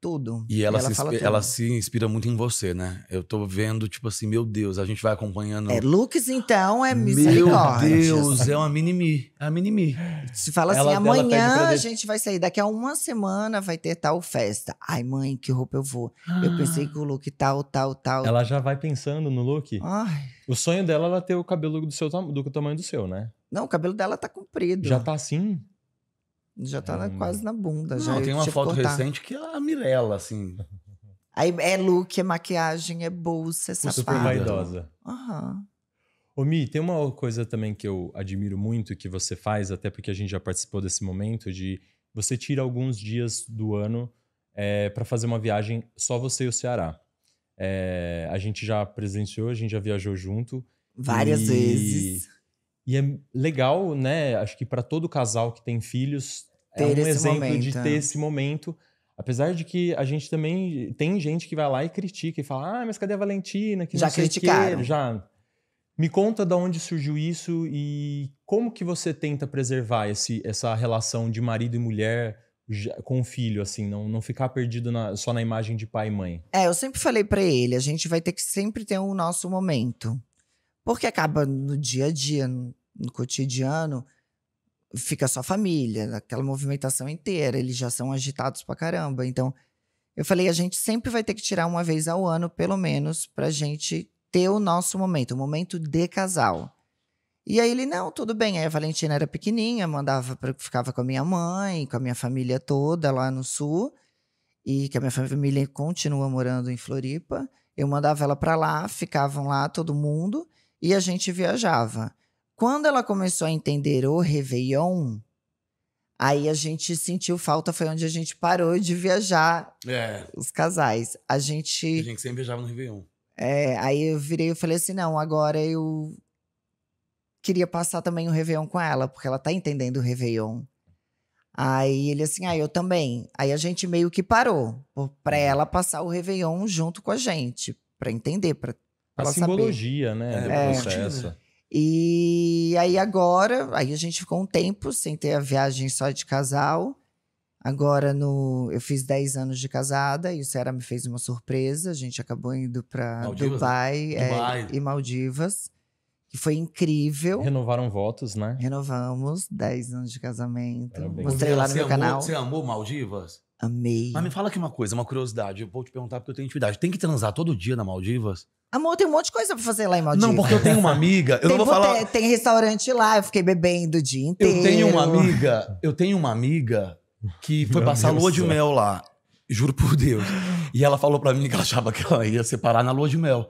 tudo. E ela, e ela, se, fala ela se inspira muito em você, né? Eu tô vendo, tipo assim, meu Deus, a gente vai acompanhando. É, looks então é misericórdia. Meu Deus, é uma mini-mi. É uma mini-mi. Se fala assim, ela, assim, amanhã a gente vai sair, daqui a uma semana vai ter tal festa. Ai, mãe, que roupa eu vou? Eu pensei que o look tal, tal, tal. Ela já vai pensando no look. Ai. O sonho dela é era ter o cabelo do, seu, do tamanho do seu, né? Não, o cabelo dela tá comprido. Já tá assim? Já tá hum. quase na bunda. Não, já, tem uma foto recente que é a Mirella, assim. Aí é look, é maquiagem, é bolsa, é sapato. Super vaidosa. Aham. Uhum. Ô Mi, tem uma coisa também que eu admiro muito que você faz, até porque a gente já participou desse momento, de você tira alguns dias do ano é, para fazer uma viagem só você e o Ceará. É, a gente já presenciou, a gente já viajou junto. Várias e... vezes. E é legal, né? Acho que para todo casal que tem filhos, é ter é um exemplo momento. de ter esse momento. Apesar de que a gente também tem gente que vai lá e critica e fala: "Ah, mas cadê a Valentina?" Que já criticaram. já. Me conta de onde surgiu isso e como que você tenta preservar esse, essa relação de marido e mulher com o filho, assim, não, não ficar perdido na, só na imagem de pai e mãe. É, eu sempre falei para ele, a gente vai ter que sempre ter o nosso momento. Porque acaba no dia a dia, no, cotidiano, fica só família, aquela movimentação inteira, eles já são agitados pra caramba. Então, eu falei, a gente sempre vai ter que tirar uma vez ao ano, pelo menos, pra gente ter o nosso momento, o momento de casal. E aí ele, não, tudo bem. Aí a Valentina era pequenininha, mandava, pra, ficava com a minha mãe, com a minha família toda lá no sul, e que a minha família continua morando em Floripa. Eu mandava ela para lá, ficavam lá todo mundo e a gente viajava. Quando ela começou a entender o Réveillon, aí a gente sentiu falta, foi onde a gente parou de viajar é. os casais. A gente. A gente sempre viajava no Réveillon. É, aí eu virei e falei assim: não, agora eu queria passar também o Réveillon com ela, porque ela tá entendendo o Réveillon. Aí ele assim, ah, eu também. Aí a gente meio que parou para uhum. ela passar o Réveillon junto com a gente, para entender, para a simbologia, saber. né? É, do processo. E aí agora, aí a gente ficou um tempo sem ter a viagem só de casal. Agora no, eu fiz 10 anos de casada e o Sera me fez uma surpresa. A gente acabou indo para né? Dubai, é, e Maldivas, que foi incrível. Renovaram votos, né? Renovamos 10 anos de casamento. Parabéns. Mostrei lá no você meu canal. Você amou Maldivas? Amei. Mas me fala aqui uma coisa, uma curiosidade. Eu vou te perguntar porque eu tenho intimidade. Tem que transar todo dia na Maldivas? Amor, tem um monte de coisa pra fazer lá em Maldivas. Não, porque eu tenho uma amiga. Eu tem, não vou falar. Tem, tem restaurante lá, eu fiquei bebendo o dia inteiro. Eu tenho uma amiga. Eu tenho uma amiga que foi Meu passar Deus lua de mel lá. Juro por Deus. E ela falou para mim que ela achava que ela ia separar na lua de mel.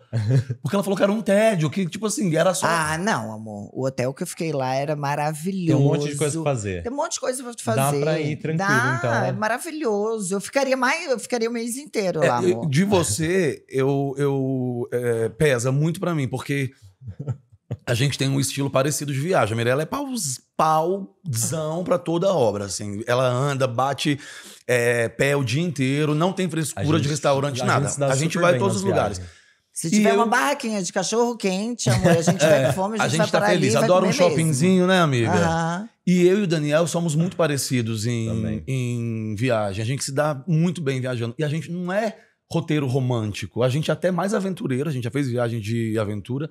Porque ela falou que era um tédio, que tipo assim, era só. Ah, não, amor. O hotel que eu fiquei lá era maravilhoso. Tem um monte de coisa pra fazer. Tem um monte de coisa pra fazer. Dá pra ir tranquilo, Dá, então. Né? É maravilhoso. Eu ficaria mais, eu ficaria o mês inteiro é, lá, amor. de você, eu, eu é, pesa muito para mim, porque a gente tem um estilo parecido de viagem. A Mirella é paus, pauzão pra toda a obra, assim. Ela anda, bate é, pé o dia inteiro, não tem frescura gente, de restaurante, a nada. Gente a gente vai a todos os lugares. Se tiver eu... uma barraquinha de cachorro quente, amor, a gente é, vai fome, a gente, a gente vai tá feliz. Ali, Adora um shoppingzinho, mesmo. né, amiga? E eu e o Daniel somos muito parecidos em, em viagem. A gente se dá muito bem viajando. E a gente não é roteiro romântico. A gente é até mais aventureiro. A gente já fez viagem de aventura.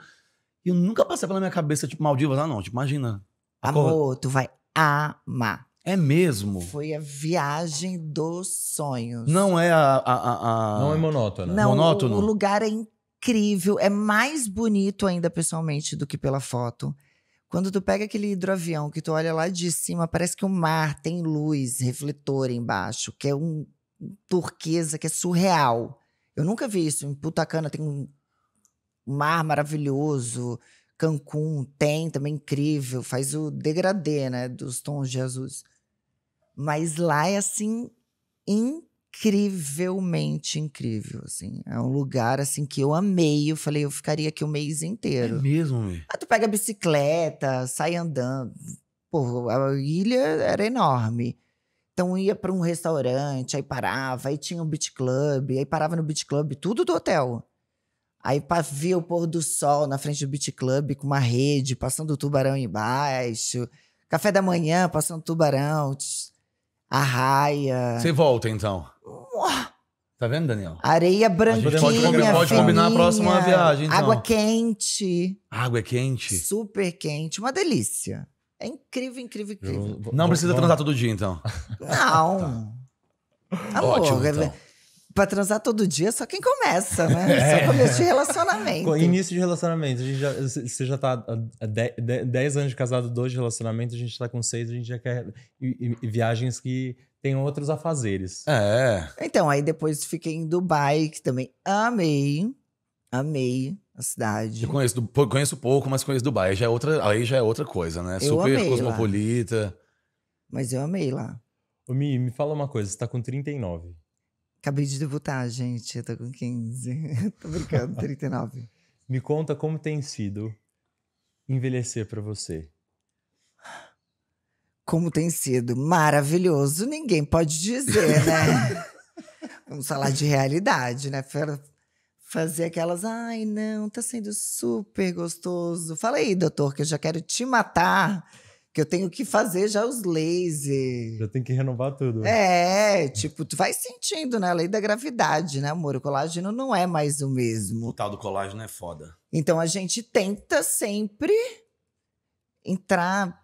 E eu nunca passei pela minha cabeça, tipo, Maldivas ah, não. Tipo, imagina. Amor, tu vai amar. É mesmo? Foi a viagem dos sonhos. Não é a. a, a... Não é monótona. Não, Monótono. O, o lugar é incrível. É mais bonito ainda pessoalmente do que pela foto. Quando tu pega aquele hidroavião que tu olha lá de cima, parece que o mar tem luz, refletor embaixo, que é um turquesa que é surreal. Eu nunca vi isso. Em Putacana tem um mar maravilhoso. Cancún tem também incrível, faz o degradê, né, dos tons de azuis. Mas lá é assim incrivelmente incrível, assim. É um lugar assim que eu amei, eu falei, eu ficaria aqui o mês é inteiro. É mesmo, Ah Aí tu pega a bicicleta, sai andando. Pô, a ilha era enorme. Então ia para um restaurante, aí parava, aí tinha um beach club, aí parava no beach club, tudo do hotel. Aí via o pôr do sol na frente do Beach Club com uma rede, passando tubarão embaixo. Café da manhã, passando tubarão. Arraia. Você volta, então. tá vendo, Daniel? Areia branquinha, Pode, combinar, pode combinar a próxima viagem, então. Água quente. Água é quente? Super quente. Uma delícia. É incrível, incrível, incrível. Eu, não precisa transar todo dia, então. Não. Tá. Amor, Ótimo, então. Pra transar todo dia, só quem começa, né? É. Só começo de relacionamento. Início de relacionamento. A gente já, você já tá há 10 anos de casado, 2 de relacionamento, a gente tá com 6, a gente já quer viagens que tem outros afazeres. É. Então, aí depois fiquei em Dubai, que também amei. Amei a cidade. Eu conheço, conheço pouco, mas conheço Dubai. Já é outra, aí já é outra coisa, né? Eu Super cosmopolita. Lá. Mas eu amei lá. Ô, Mi, me fala uma coisa. Você tá com 39. Acabei de debutar, gente. Eu tô com 15. tô brincando, 39. Me conta como tem sido envelhecer para você. Como tem sido maravilhoso, ninguém pode dizer, né? Vamos falar de realidade, né? Fazer aquelas, ai não, tá sendo super gostoso. Fala aí, doutor, que eu já quero te matar que eu tenho que fazer já os lasers. Já tem que renovar tudo. É, tipo, tu vai sentindo, né? A lei da gravidade, né, amor? O colágeno não é mais o mesmo. O tal do colágeno é foda. Então a gente tenta sempre entrar,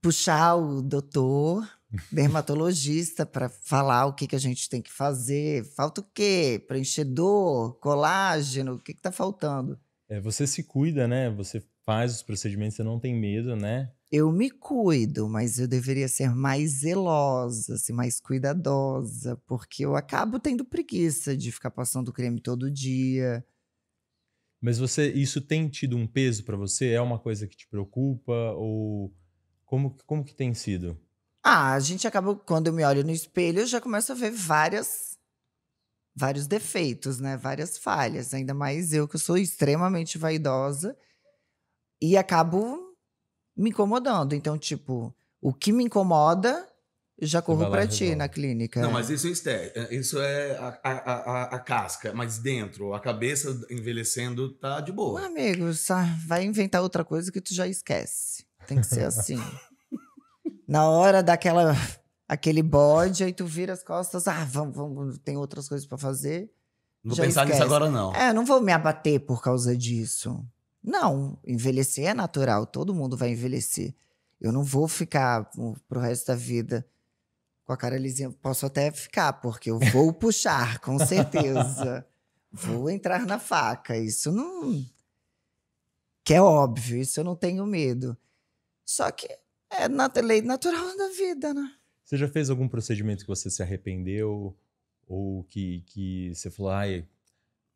puxar o doutor dermatologista para falar o que, que a gente tem que fazer. Falta o quê? Preenchedor, colágeno, o que, que tá faltando? É, você se cuida, né? Você faz os procedimentos, você não tem medo, né? eu me cuido, mas eu deveria ser mais zelosa, assim, mais cuidadosa, porque eu acabo tendo preguiça de ficar passando creme todo dia. Mas você, isso tem tido um peso para você? É uma coisa que te preocupa ou como, como que tem sido? Ah, a gente acaba quando eu me olho no espelho, eu já começo a ver várias vários defeitos, né? Várias falhas, ainda mais eu que sou extremamente vaidosa e acabo me incomodando. Então, tipo, o que me incomoda, já corro para ti na clínica. Não, mas isso é estética, é, isso é a, a, a, a, casca, mas dentro, a cabeça envelhecendo tá de boa. amigo, vai inventar outra coisa que tu já esquece. Tem que ser assim. na hora daquela aquele bode, aí tu vira as costas, ah, vamos, vamos tem outras coisas para fazer. Não vou pensar esquece. nisso agora não. É, não vou me abater por causa disso. Não, envelhecer é natural, todo mundo vai envelhecer. Eu não vou ficar pro resto da vida com a cara lisinha. Posso até ficar, porque eu vou puxar, com certeza. vou entrar na faca. Isso não. Que é óbvio, isso eu não tenho medo. Só que é na lei natural da vida, né? Você já fez algum procedimento que você se arrependeu? Ou que, que você falou, ai,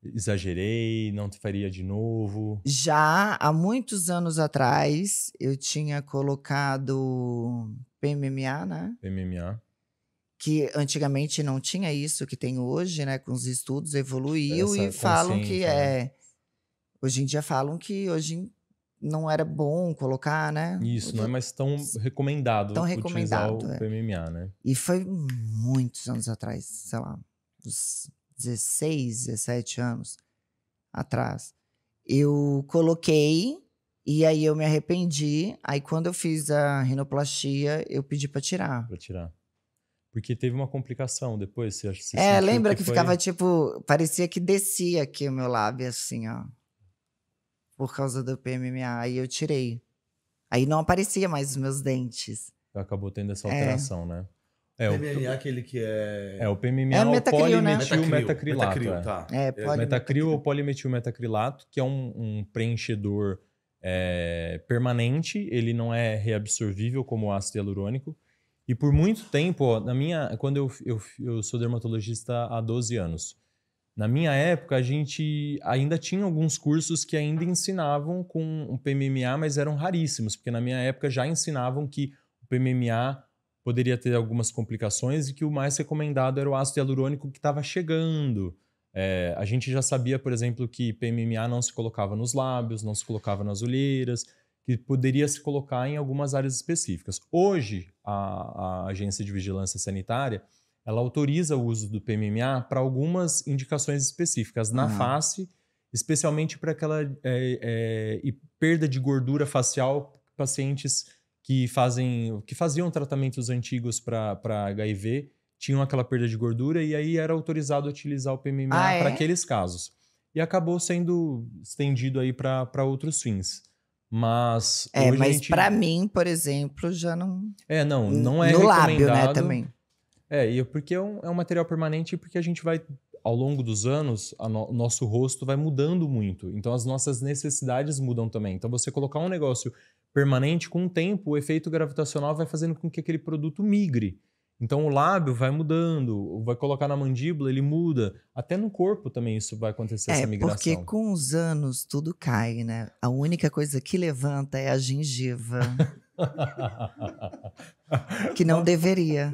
exagerei, não te faria de novo? Já há muitos anos atrás eu tinha colocado PMMA, né? PMMA. Que antigamente não tinha isso que tem hoje, né? Com os estudos evoluiu Essa e falam que né? é. Hoje em dia falam que hoje não era bom colocar, né? Isso, hoje... não é mais tão recomendado. Tão recomendado. Utilizar o é. PMMA, né? E foi muitos anos atrás, sei lá, uns 16, 17 anos atrás. Eu coloquei e aí eu me arrependi. Aí quando eu fiz a rinoplastia, eu pedi para tirar. Para tirar. Porque teve uma complicação depois, você acha É, lembra que, que foi... ficava tipo, parecia que descia aqui o meu lábio assim, ó. Por causa do PMMA, aí eu tirei. Aí não aparecia mais os meus dentes. Acabou tendo essa é. alteração, é. né? É o PMMA, aquele que é. É, o PMMA é o, né? polimetil metacrilato. Metacril, é. tá. É, é polimetil. ou polimetil metacrilato, que é um, um preenchedor é, permanente, ele não é reabsorvível como o ácido hialurônico. E por muito tempo, ó, na minha, quando eu, eu, eu sou dermatologista há 12 anos, na minha época a gente ainda tinha alguns cursos que ainda ensinavam com o PMMA, mas eram raríssimos, porque na minha época já ensinavam que o PMMA poderia ter algumas complicações e que o mais recomendado era o ácido hialurônico que estava chegando. É, a gente já sabia, por exemplo, que PMMA não se colocava nos lábios, não se colocava nas olheiras, que poderia se colocar em algumas áreas específicas. Hoje, a, a Agência de Vigilância Sanitária ela autoriza o uso do PMMA para algumas indicações específicas na uhum. face, especialmente para aquela é, é, perda de gordura facial pacientes que fazem que faziam tratamentos antigos para HIV tinham aquela perda de gordura e aí era autorizado utilizar o PMMA ah, é? para aqueles casos. E acabou sendo estendido aí para outros fins. Mas É, mas gente... para mim, por exemplo, já não É, não, não é no recomendado. lábio, né, também. É, e é porque é um, é um material permanente porque a gente vai ao longo dos anos, no, o nosso rosto vai mudando muito. Então as nossas necessidades mudam também. Então você colocar um negócio permanente, com o tempo, o efeito gravitacional vai fazendo com que aquele produto migre. Então o lábio vai mudando, vai colocar na mandíbula, ele muda. Até no corpo também isso vai acontecer, é, essa migração. Porque com os anos tudo cai, né? A única coisa que levanta é a gengiva. que não deveria.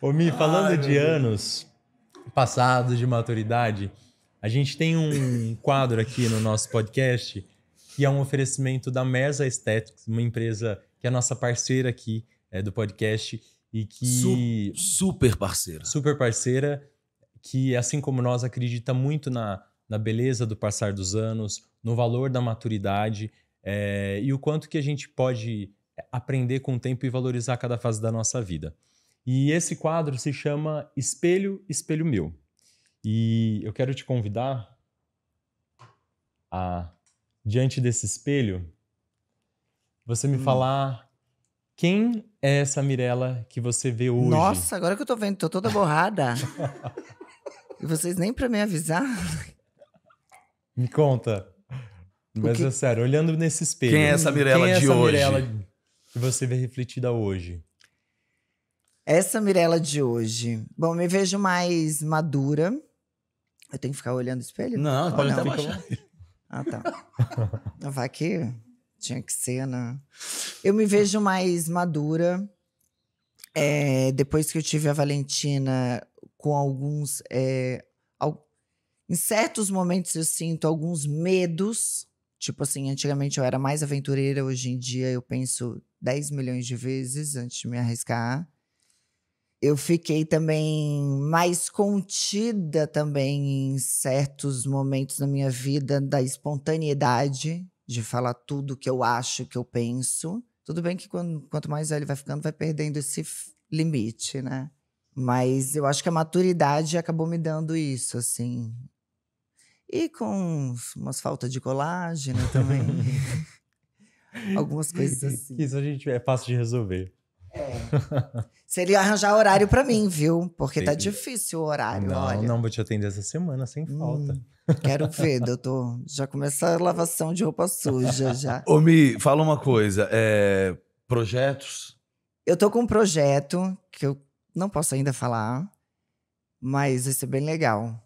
Ô Mi, falando Ai, de anos passados de maturidade, a gente tem um quadro aqui no nosso podcast que é um oferecimento da Mesa Estética, uma empresa que é nossa parceira aqui é, do podcast e que. Su super parceira. Super parceira, que assim como nós acredita muito na, na beleza do passar dos anos, no valor da maturidade é, e o quanto que a gente pode aprender com o tempo e valorizar cada fase da nossa vida. E esse quadro se chama Espelho, Espelho Meu. E eu quero te convidar a diante desse espelho, você me hum. falar quem é essa Mirella que você vê hoje. Nossa, agora que eu tô vendo, tô toda borrada. e vocês nem para me avisar. Me conta. Mas é sério, olhando nesse espelho. Quem é essa Mirella é de essa hoje? Mirella que você vê refletida hoje? Essa Mirella de hoje. Bom, me vejo mais madura. Eu tenho que ficar olhando o espelho? Não, pode não? até Ah, tá. Vai que tinha que ser, né? Eu me vejo mais madura. É, depois que eu tive a Valentina, com alguns. É, al... Em certos momentos eu sinto alguns medos. Tipo assim, antigamente eu era mais aventureira, hoje em dia eu penso 10 milhões de vezes antes de me arriscar eu fiquei também mais contida também em certos momentos da minha vida da espontaneidade de falar tudo que eu acho, que eu penso. Tudo bem que quando, quanto mais velho vai ficando, vai perdendo esse limite, né? Mas eu acho que a maturidade acabou me dando isso, assim. E com umas faltas de colágeno também. Algumas coisas assim. Isso a gente é fácil de resolver. É. Se ele arranjar horário para mim, viu? Porque tá que... difícil o horário, não, olha. Não, vou te atender essa semana, sem hum, falta. Quero ver, doutor. Já começa a lavação de roupa suja, já. Ô, Mi, fala uma coisa. É... Projetos? Eu tô com um projeto que eu não posso ainda falar, mas vai ser bem legal.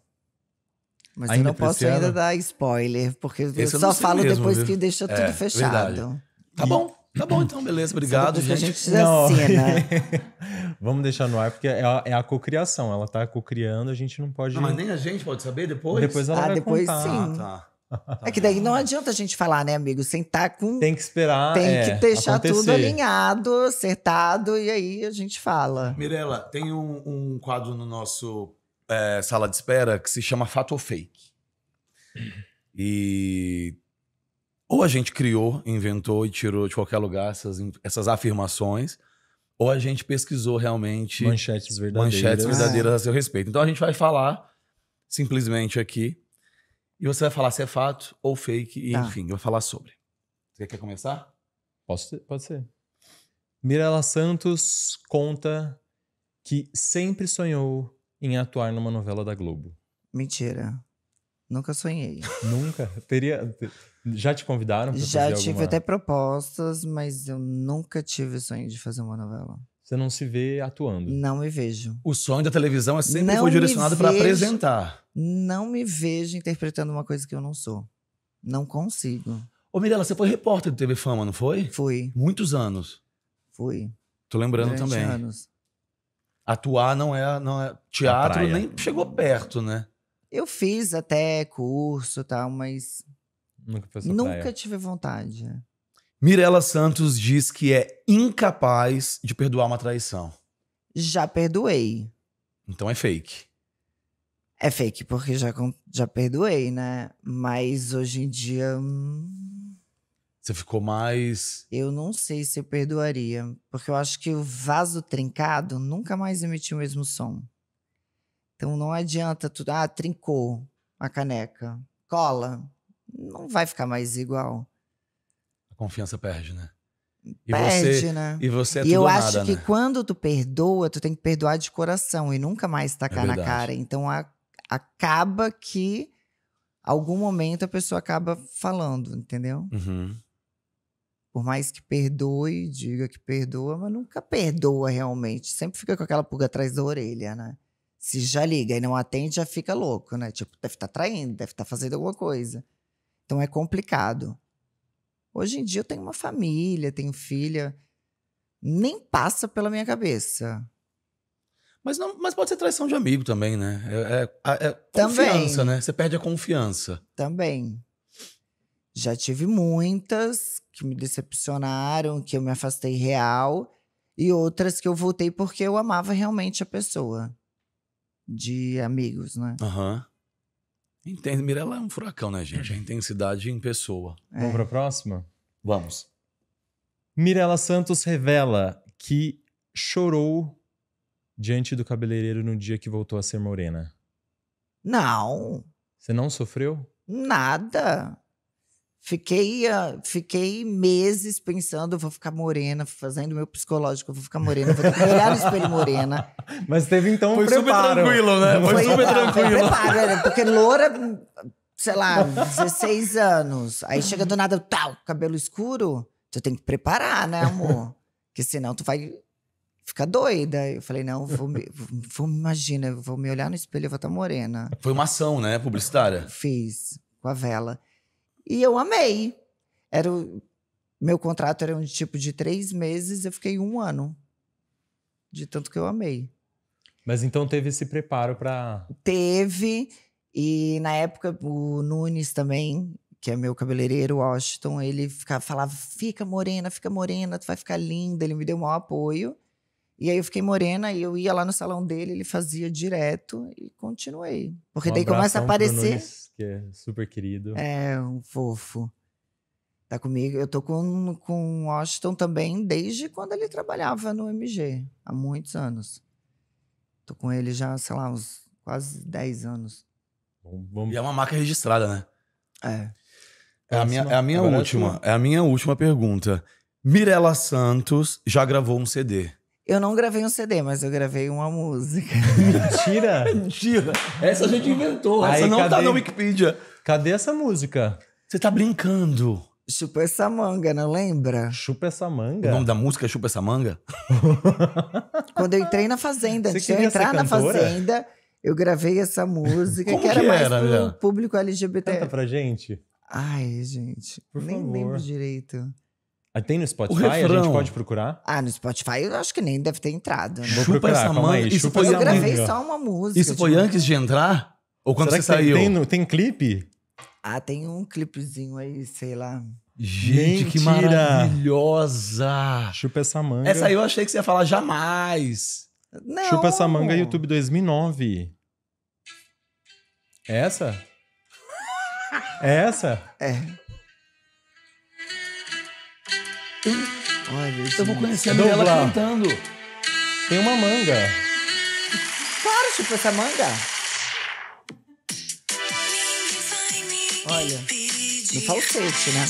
Mas ainda eu não posso ainda dar spoiler, porque Esse eu só falo mesmo, depois viu? que deixa é, tudo fechado. Verdade. Tá e... bom. Tá bom, então, beleza, obrigado. Gente. A gente precisa não. Vamos deixar no ar, porque é a, é a cocriação. Ela tá cocriando, a gente não pode. Não, mas nem a gente pode saber depois? Depois ela ah, vai depois contar. sim. Ah, tá. É que daí não adianta a gente falar, né, amigo? Sentar tá com. Tem que esperar. Tem é, que deixar acontecer. tudo alinhado, acertado, e aí a gente fala. Mirela, tem um, um, quadro no nosso é, sala de espera que se chama Fato ou Fake. E ou a gente criou, inventou e tirou de qualquer lugar essas, essas afirmações, ou a gente pesquisou realmente manchetes verdadeiras, manchetes ah. verdadeiras ah. a seu respeito. Então a gente vai falar simplesmente aqui e você vai falar se é fato ou fake e tá. enfim, eu vou falar sobre. Você quer começar? Posso pode ser. Mirella Santos conta que sempre sonhou em atuar numa novela da Globo. Mentira. Nunca sonhei. Nunca? Teria já te convidaram para Já fazer tive alguma... até propostas, mas eu nunca tive o sonho de fazer uma novela. Você não se vê atuando? Não me vejo. O sonho da televisão é sempre não foi direcionado para apresentar. Não me vejo interpretando uma coisa que eu não sou. Não consigo. Ô Mirella, você foi repórter do TV Fama, não foi? Fui. Muitos anos. Fui. Tô lembrando Durante também. anos. Atuar não é, não é teatro, nem chegou perto, né? Eu fiz até curso e tal, mas Nunca, Nunca tive vontade. Mirela Santos diz que é incapaz de perdoar uma traição. Já perdoei. Então é fake. É fake, porque já, já perdoei, né? Mas hoje em dia. Hum... Você ficou mais. Eu não sei se eu perdoaria. Porque eu acho que o vaso trincado nunca mais emite o mesmo som. Então não adianta tudo. Ah, trincou a caneca. Cola não vai ficar mais igual. A confiança perde, né? E perde, você, né? E você é E eu acho nada, que né? quando tu perdoa, tu tem que perdoar de coração e nunca mais tacar é na cara. Então a, acaba que algum momento a pessoa acaba falando, entendeu? Uhum. Por mais que perdoe, diga que perdoa, mas nunca perdoa realmente. Sempre fica com aquela pulga atrás da orelha, né? Se já liga e não atende, já fica louco, né? Tipo, deve estar tá traindo, deve estar tá fazendo alguma coisa. Então é complicado. Hoje em dia eu tenho uma família, tenho filha. Nem passa pela minha cabeça. Mas, não, mas pode ser traição de amigo também, né? É, é, é confiança, também. né? Você perde a confiança. Também. Já tive muitas que me decepcionaram, que eu me afastei real, e outras que eu voltei porque eu amava realmente a pessoa. De amigos, né? Aham. Uhum. Entende? Mirella é um furacão, né, gente? A intensidade em pessoa. É. Vamos para a próxima? Vamos. Mirella Santos revela que chorou diante do cabeleireiro no dia que voltou a ser morena. Não. Você não sofreu? Nada. Fiquei, ah, fiquei meses pensando, vou ficar morena, fazendo meu psicológico, vou ficar morena, vou ter que olhar no espelho morena. Mas teve então um Foi preparo. super tranquilo, né? Foi, foi super tranquilo. preparo, porque loura, sei lá, 16 anos. Aí chega do nada, tal, cabelo escuro. Tu tem que preparar, né, amor? Porque senão tu vai ficar doida. Eu falei, não, vou me, vou, imagina, vou me olhar no espelho, e vou estar tá morena. Foi uma ação, né, publicitária? Fiz, com a vela. E eu amei. Era o, meu contrato era um tipo de três meses, eu fiquei um ano. De tanto que eu amei. Mas então teve esse preparo para. Teve. E na época o Nunes também, que é meu cabeleireiro, Washington, ele ficava, falava: fica morena, fica morena, tu vai ficar linda. Ele me deu o maior apoio. E aí eu fiquei morena e eu ia lá no salão dele, ele fazia direto e continuei. Porque um daí começa a aparecer. Nunes, que é super querido. É, um fofo. Tá comigo. Eu tô com, com o Washington também desde quando ele trabalhava no MG, há muitos anos. Tô com ele já, sei lá, uns quase 10 anos. E é uma marca registrada, né? É. É a minha, é a minha Agora é última. É a minha última pergunta. Mirela Santos já gravou um CD. Eu não gravei um CD, mas eu gravei uma música. Mentira! Mentira! Essa a gente inventou, Aí, essa não tá cadê, tá na Wikipedia. Cadê essa música? Você tá brincando. Chupa essa manga, não lembra? Chupa essa manga? O nome da música é Chupa essa manga? Quando eu entrei na Fazenda, antes de eu entrar na Fazenda, eu gravei essa música, Como que era, que mais era, pro público LGBT. Canta pra gente. Ai, gente, Por nem favor. lembro direito. Ah, tem no Spotify? A gente pode procurar? Ah, no Spotify eu acho que nem deve ter entrado. Né? Vou chupa procurar, essa manga. Aí, isso foi eu gravei amiga. só uma música. Isso foi tipo, antes de entrar? Ou quando Será você saiu? Tem, tem, tem clipe? Ah, tem um clipezinho aí, sei lá. Gente, Mentira. que maravilhosa! Chupa essa manga. Essa aí eu achei que você ia falar jamais. Não. Chupa essa manga YouTube 2009. É essa? É essa? É. Olha, eu vou conhecer a é Mirella cantando. Tem uma manga. Claro, tipo essa manga. Olha, no falsete, né?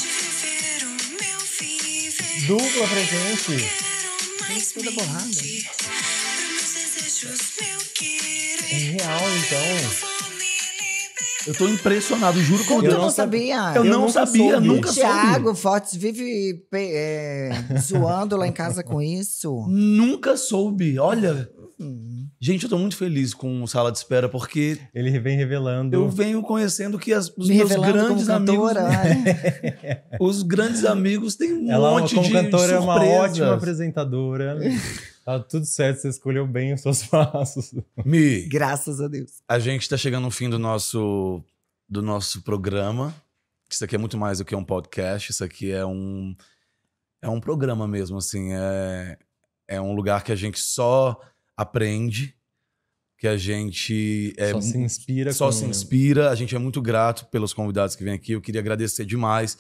Dupla presente. Mas toda borrada. É real, então. Eu tô impressionado, juro que eu, não sabia. Eu, eu não sabia, soube. nunca soube. Thiago Fortes vive é, zoando lá em casa com isso. Nunca soube. Olha, hum. Gente, eu tô muito feliz com o Sala de Espera, porque. Ele vem revelando. Eu venho conhecendo que as, os Me meus grandes cantora, amigos. É. os grandes amigos têm um Ela, monte como de. cantora, surpresas. é uma ótima apresentadora. Tá tudo certo, você escolheu bem os seus passos. Mi. Graças a Deus. A gente está chegando no fim do nosso, do nosso programa. Isso aqui é muito mais do que um podcast, isso aqui é um, é um programa mesmo, assim. É, é um lugar que a gente só aprende, que a gente é, só se inspira. Só se inspira. A gente é muito grato pelos convidados que vêm aqui. Eu queria agradecer demais.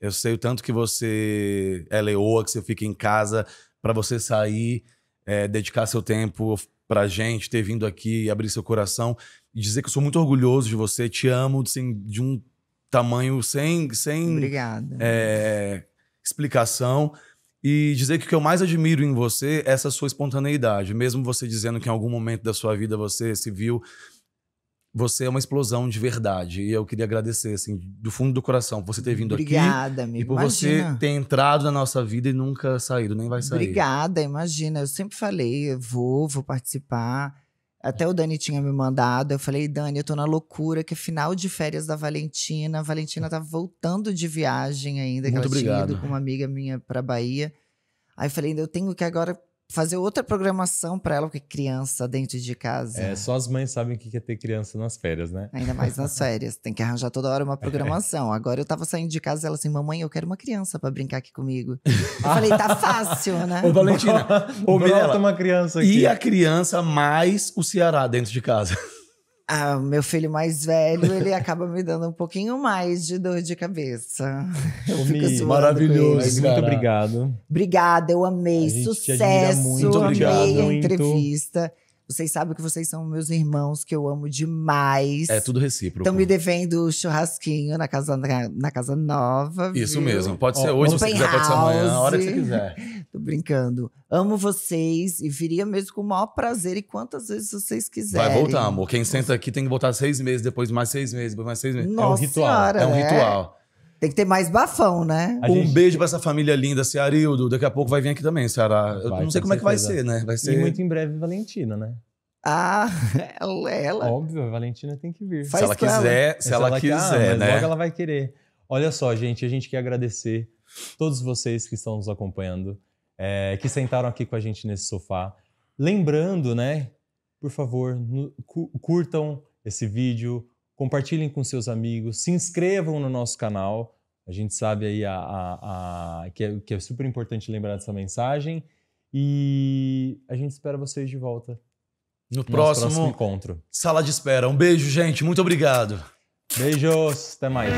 Eu sei o tanto que você é leoa, que você fica em casa para você sair é, dedicar seu tempo pra gente, ter vindo aqui abrir seu coração. E dizer que eu sou muito orgulhoso de você, te amo assim, de um tamanho sem. sem Obrigada. É, explicação. E dizer que o que eu mais admiro em você é essa sua espontaneidade. Mesmo você dizendo que em algum momento da sua vida você se viu você é uma explosão de verdade. E eu queria agradecer, assim, do fundo do coração, por você ter vindo Obrigada, aqui. Obrigada, E por imagina. você ter entrado na nossa vida e nunca saído, nem vai sair. Obrigada, imagina. Eu sempre falei, eu vou, vou participar. Até o Dani tinha me mandado. Eu falei, Dani, eu tô na loucura, que é final de férias da Valentina. A Valentina tá voltando de viagem ainda, que Muito ela obrigado. tinha ido com uma amiga minha pra Bahia. Aí eu falei, eu tenho que agora fazer outra programação para ela, porque criança dentro de casa. É, só as mães sabem o que é ter criança nas férias, né? Ainda mais nas férias. Tem que arranjar toda hora uma programação. É. Agora eu tava saindo de casa e ela assim, mamãe, eu quero uma criança para brincar aqui comigo. Eu falei, tá fácil, né? Ô, Valentina, ô, Mirella, uma criança aqui. E a criança mais o Ceará dentro de casa. Ah, meu filho mais velho, ele acaba me dando um pouquinho mais de dor de cabeça. Eu maravilhoso. Muito obrigado. Obrigada, eu amei. Sucesso, muito amei obrigado. a entrevista. Vocês sabem que vocês são meus irmãos, que eu amo demais. É tudo recíproco. Estão me devendo churrasquinho na casa, na, na casa nova. Isso mesmo. Pode ser hoje, se você quiser, pode ser amanhã, a hora que você quiser. Tô brincando. Amo vocês e viria mesmo com o maior prazer e quantas vezes vocês quiserem. Vai voltar, amor. Quem senta aqui tem que voltar seis meses, depois mais seis meses, depois mais seis meses. Nossa é um ritual. Senhora, é um né? ritual. Tem que ter mais bafão, né? A um beijo pra essa família linda, Cearildo. Daqui a pouco vai vir aqui também, Ceará. Eu não sei como certeza. é que vai ser, né? Vai ser... E muito em breve, Valentina, né? Ah, ela, ela. Óbvio, a Valentina tem que vir. se ela quiser, ela. se, se ela, quiser, né? Logo ela vai querer. Olha só, gente, a gente quer agradecer todos vocês que estão nos acompanhando, é, que sentaram aqui com a gente nesse sofá. Lembrando, né? Por favor, no, curtam esse vídeo, compartilhem com seus amigos, se inscrevam no nosso canal. A gente sabe aí a, a, a que, é, que é super importante lembrar dessa mensagem. E a gente espera vocês de volta no próximo, próximo, encontro. Sala de espera. Um beijo, gente. Muito obrigado. Beijos. Até mais.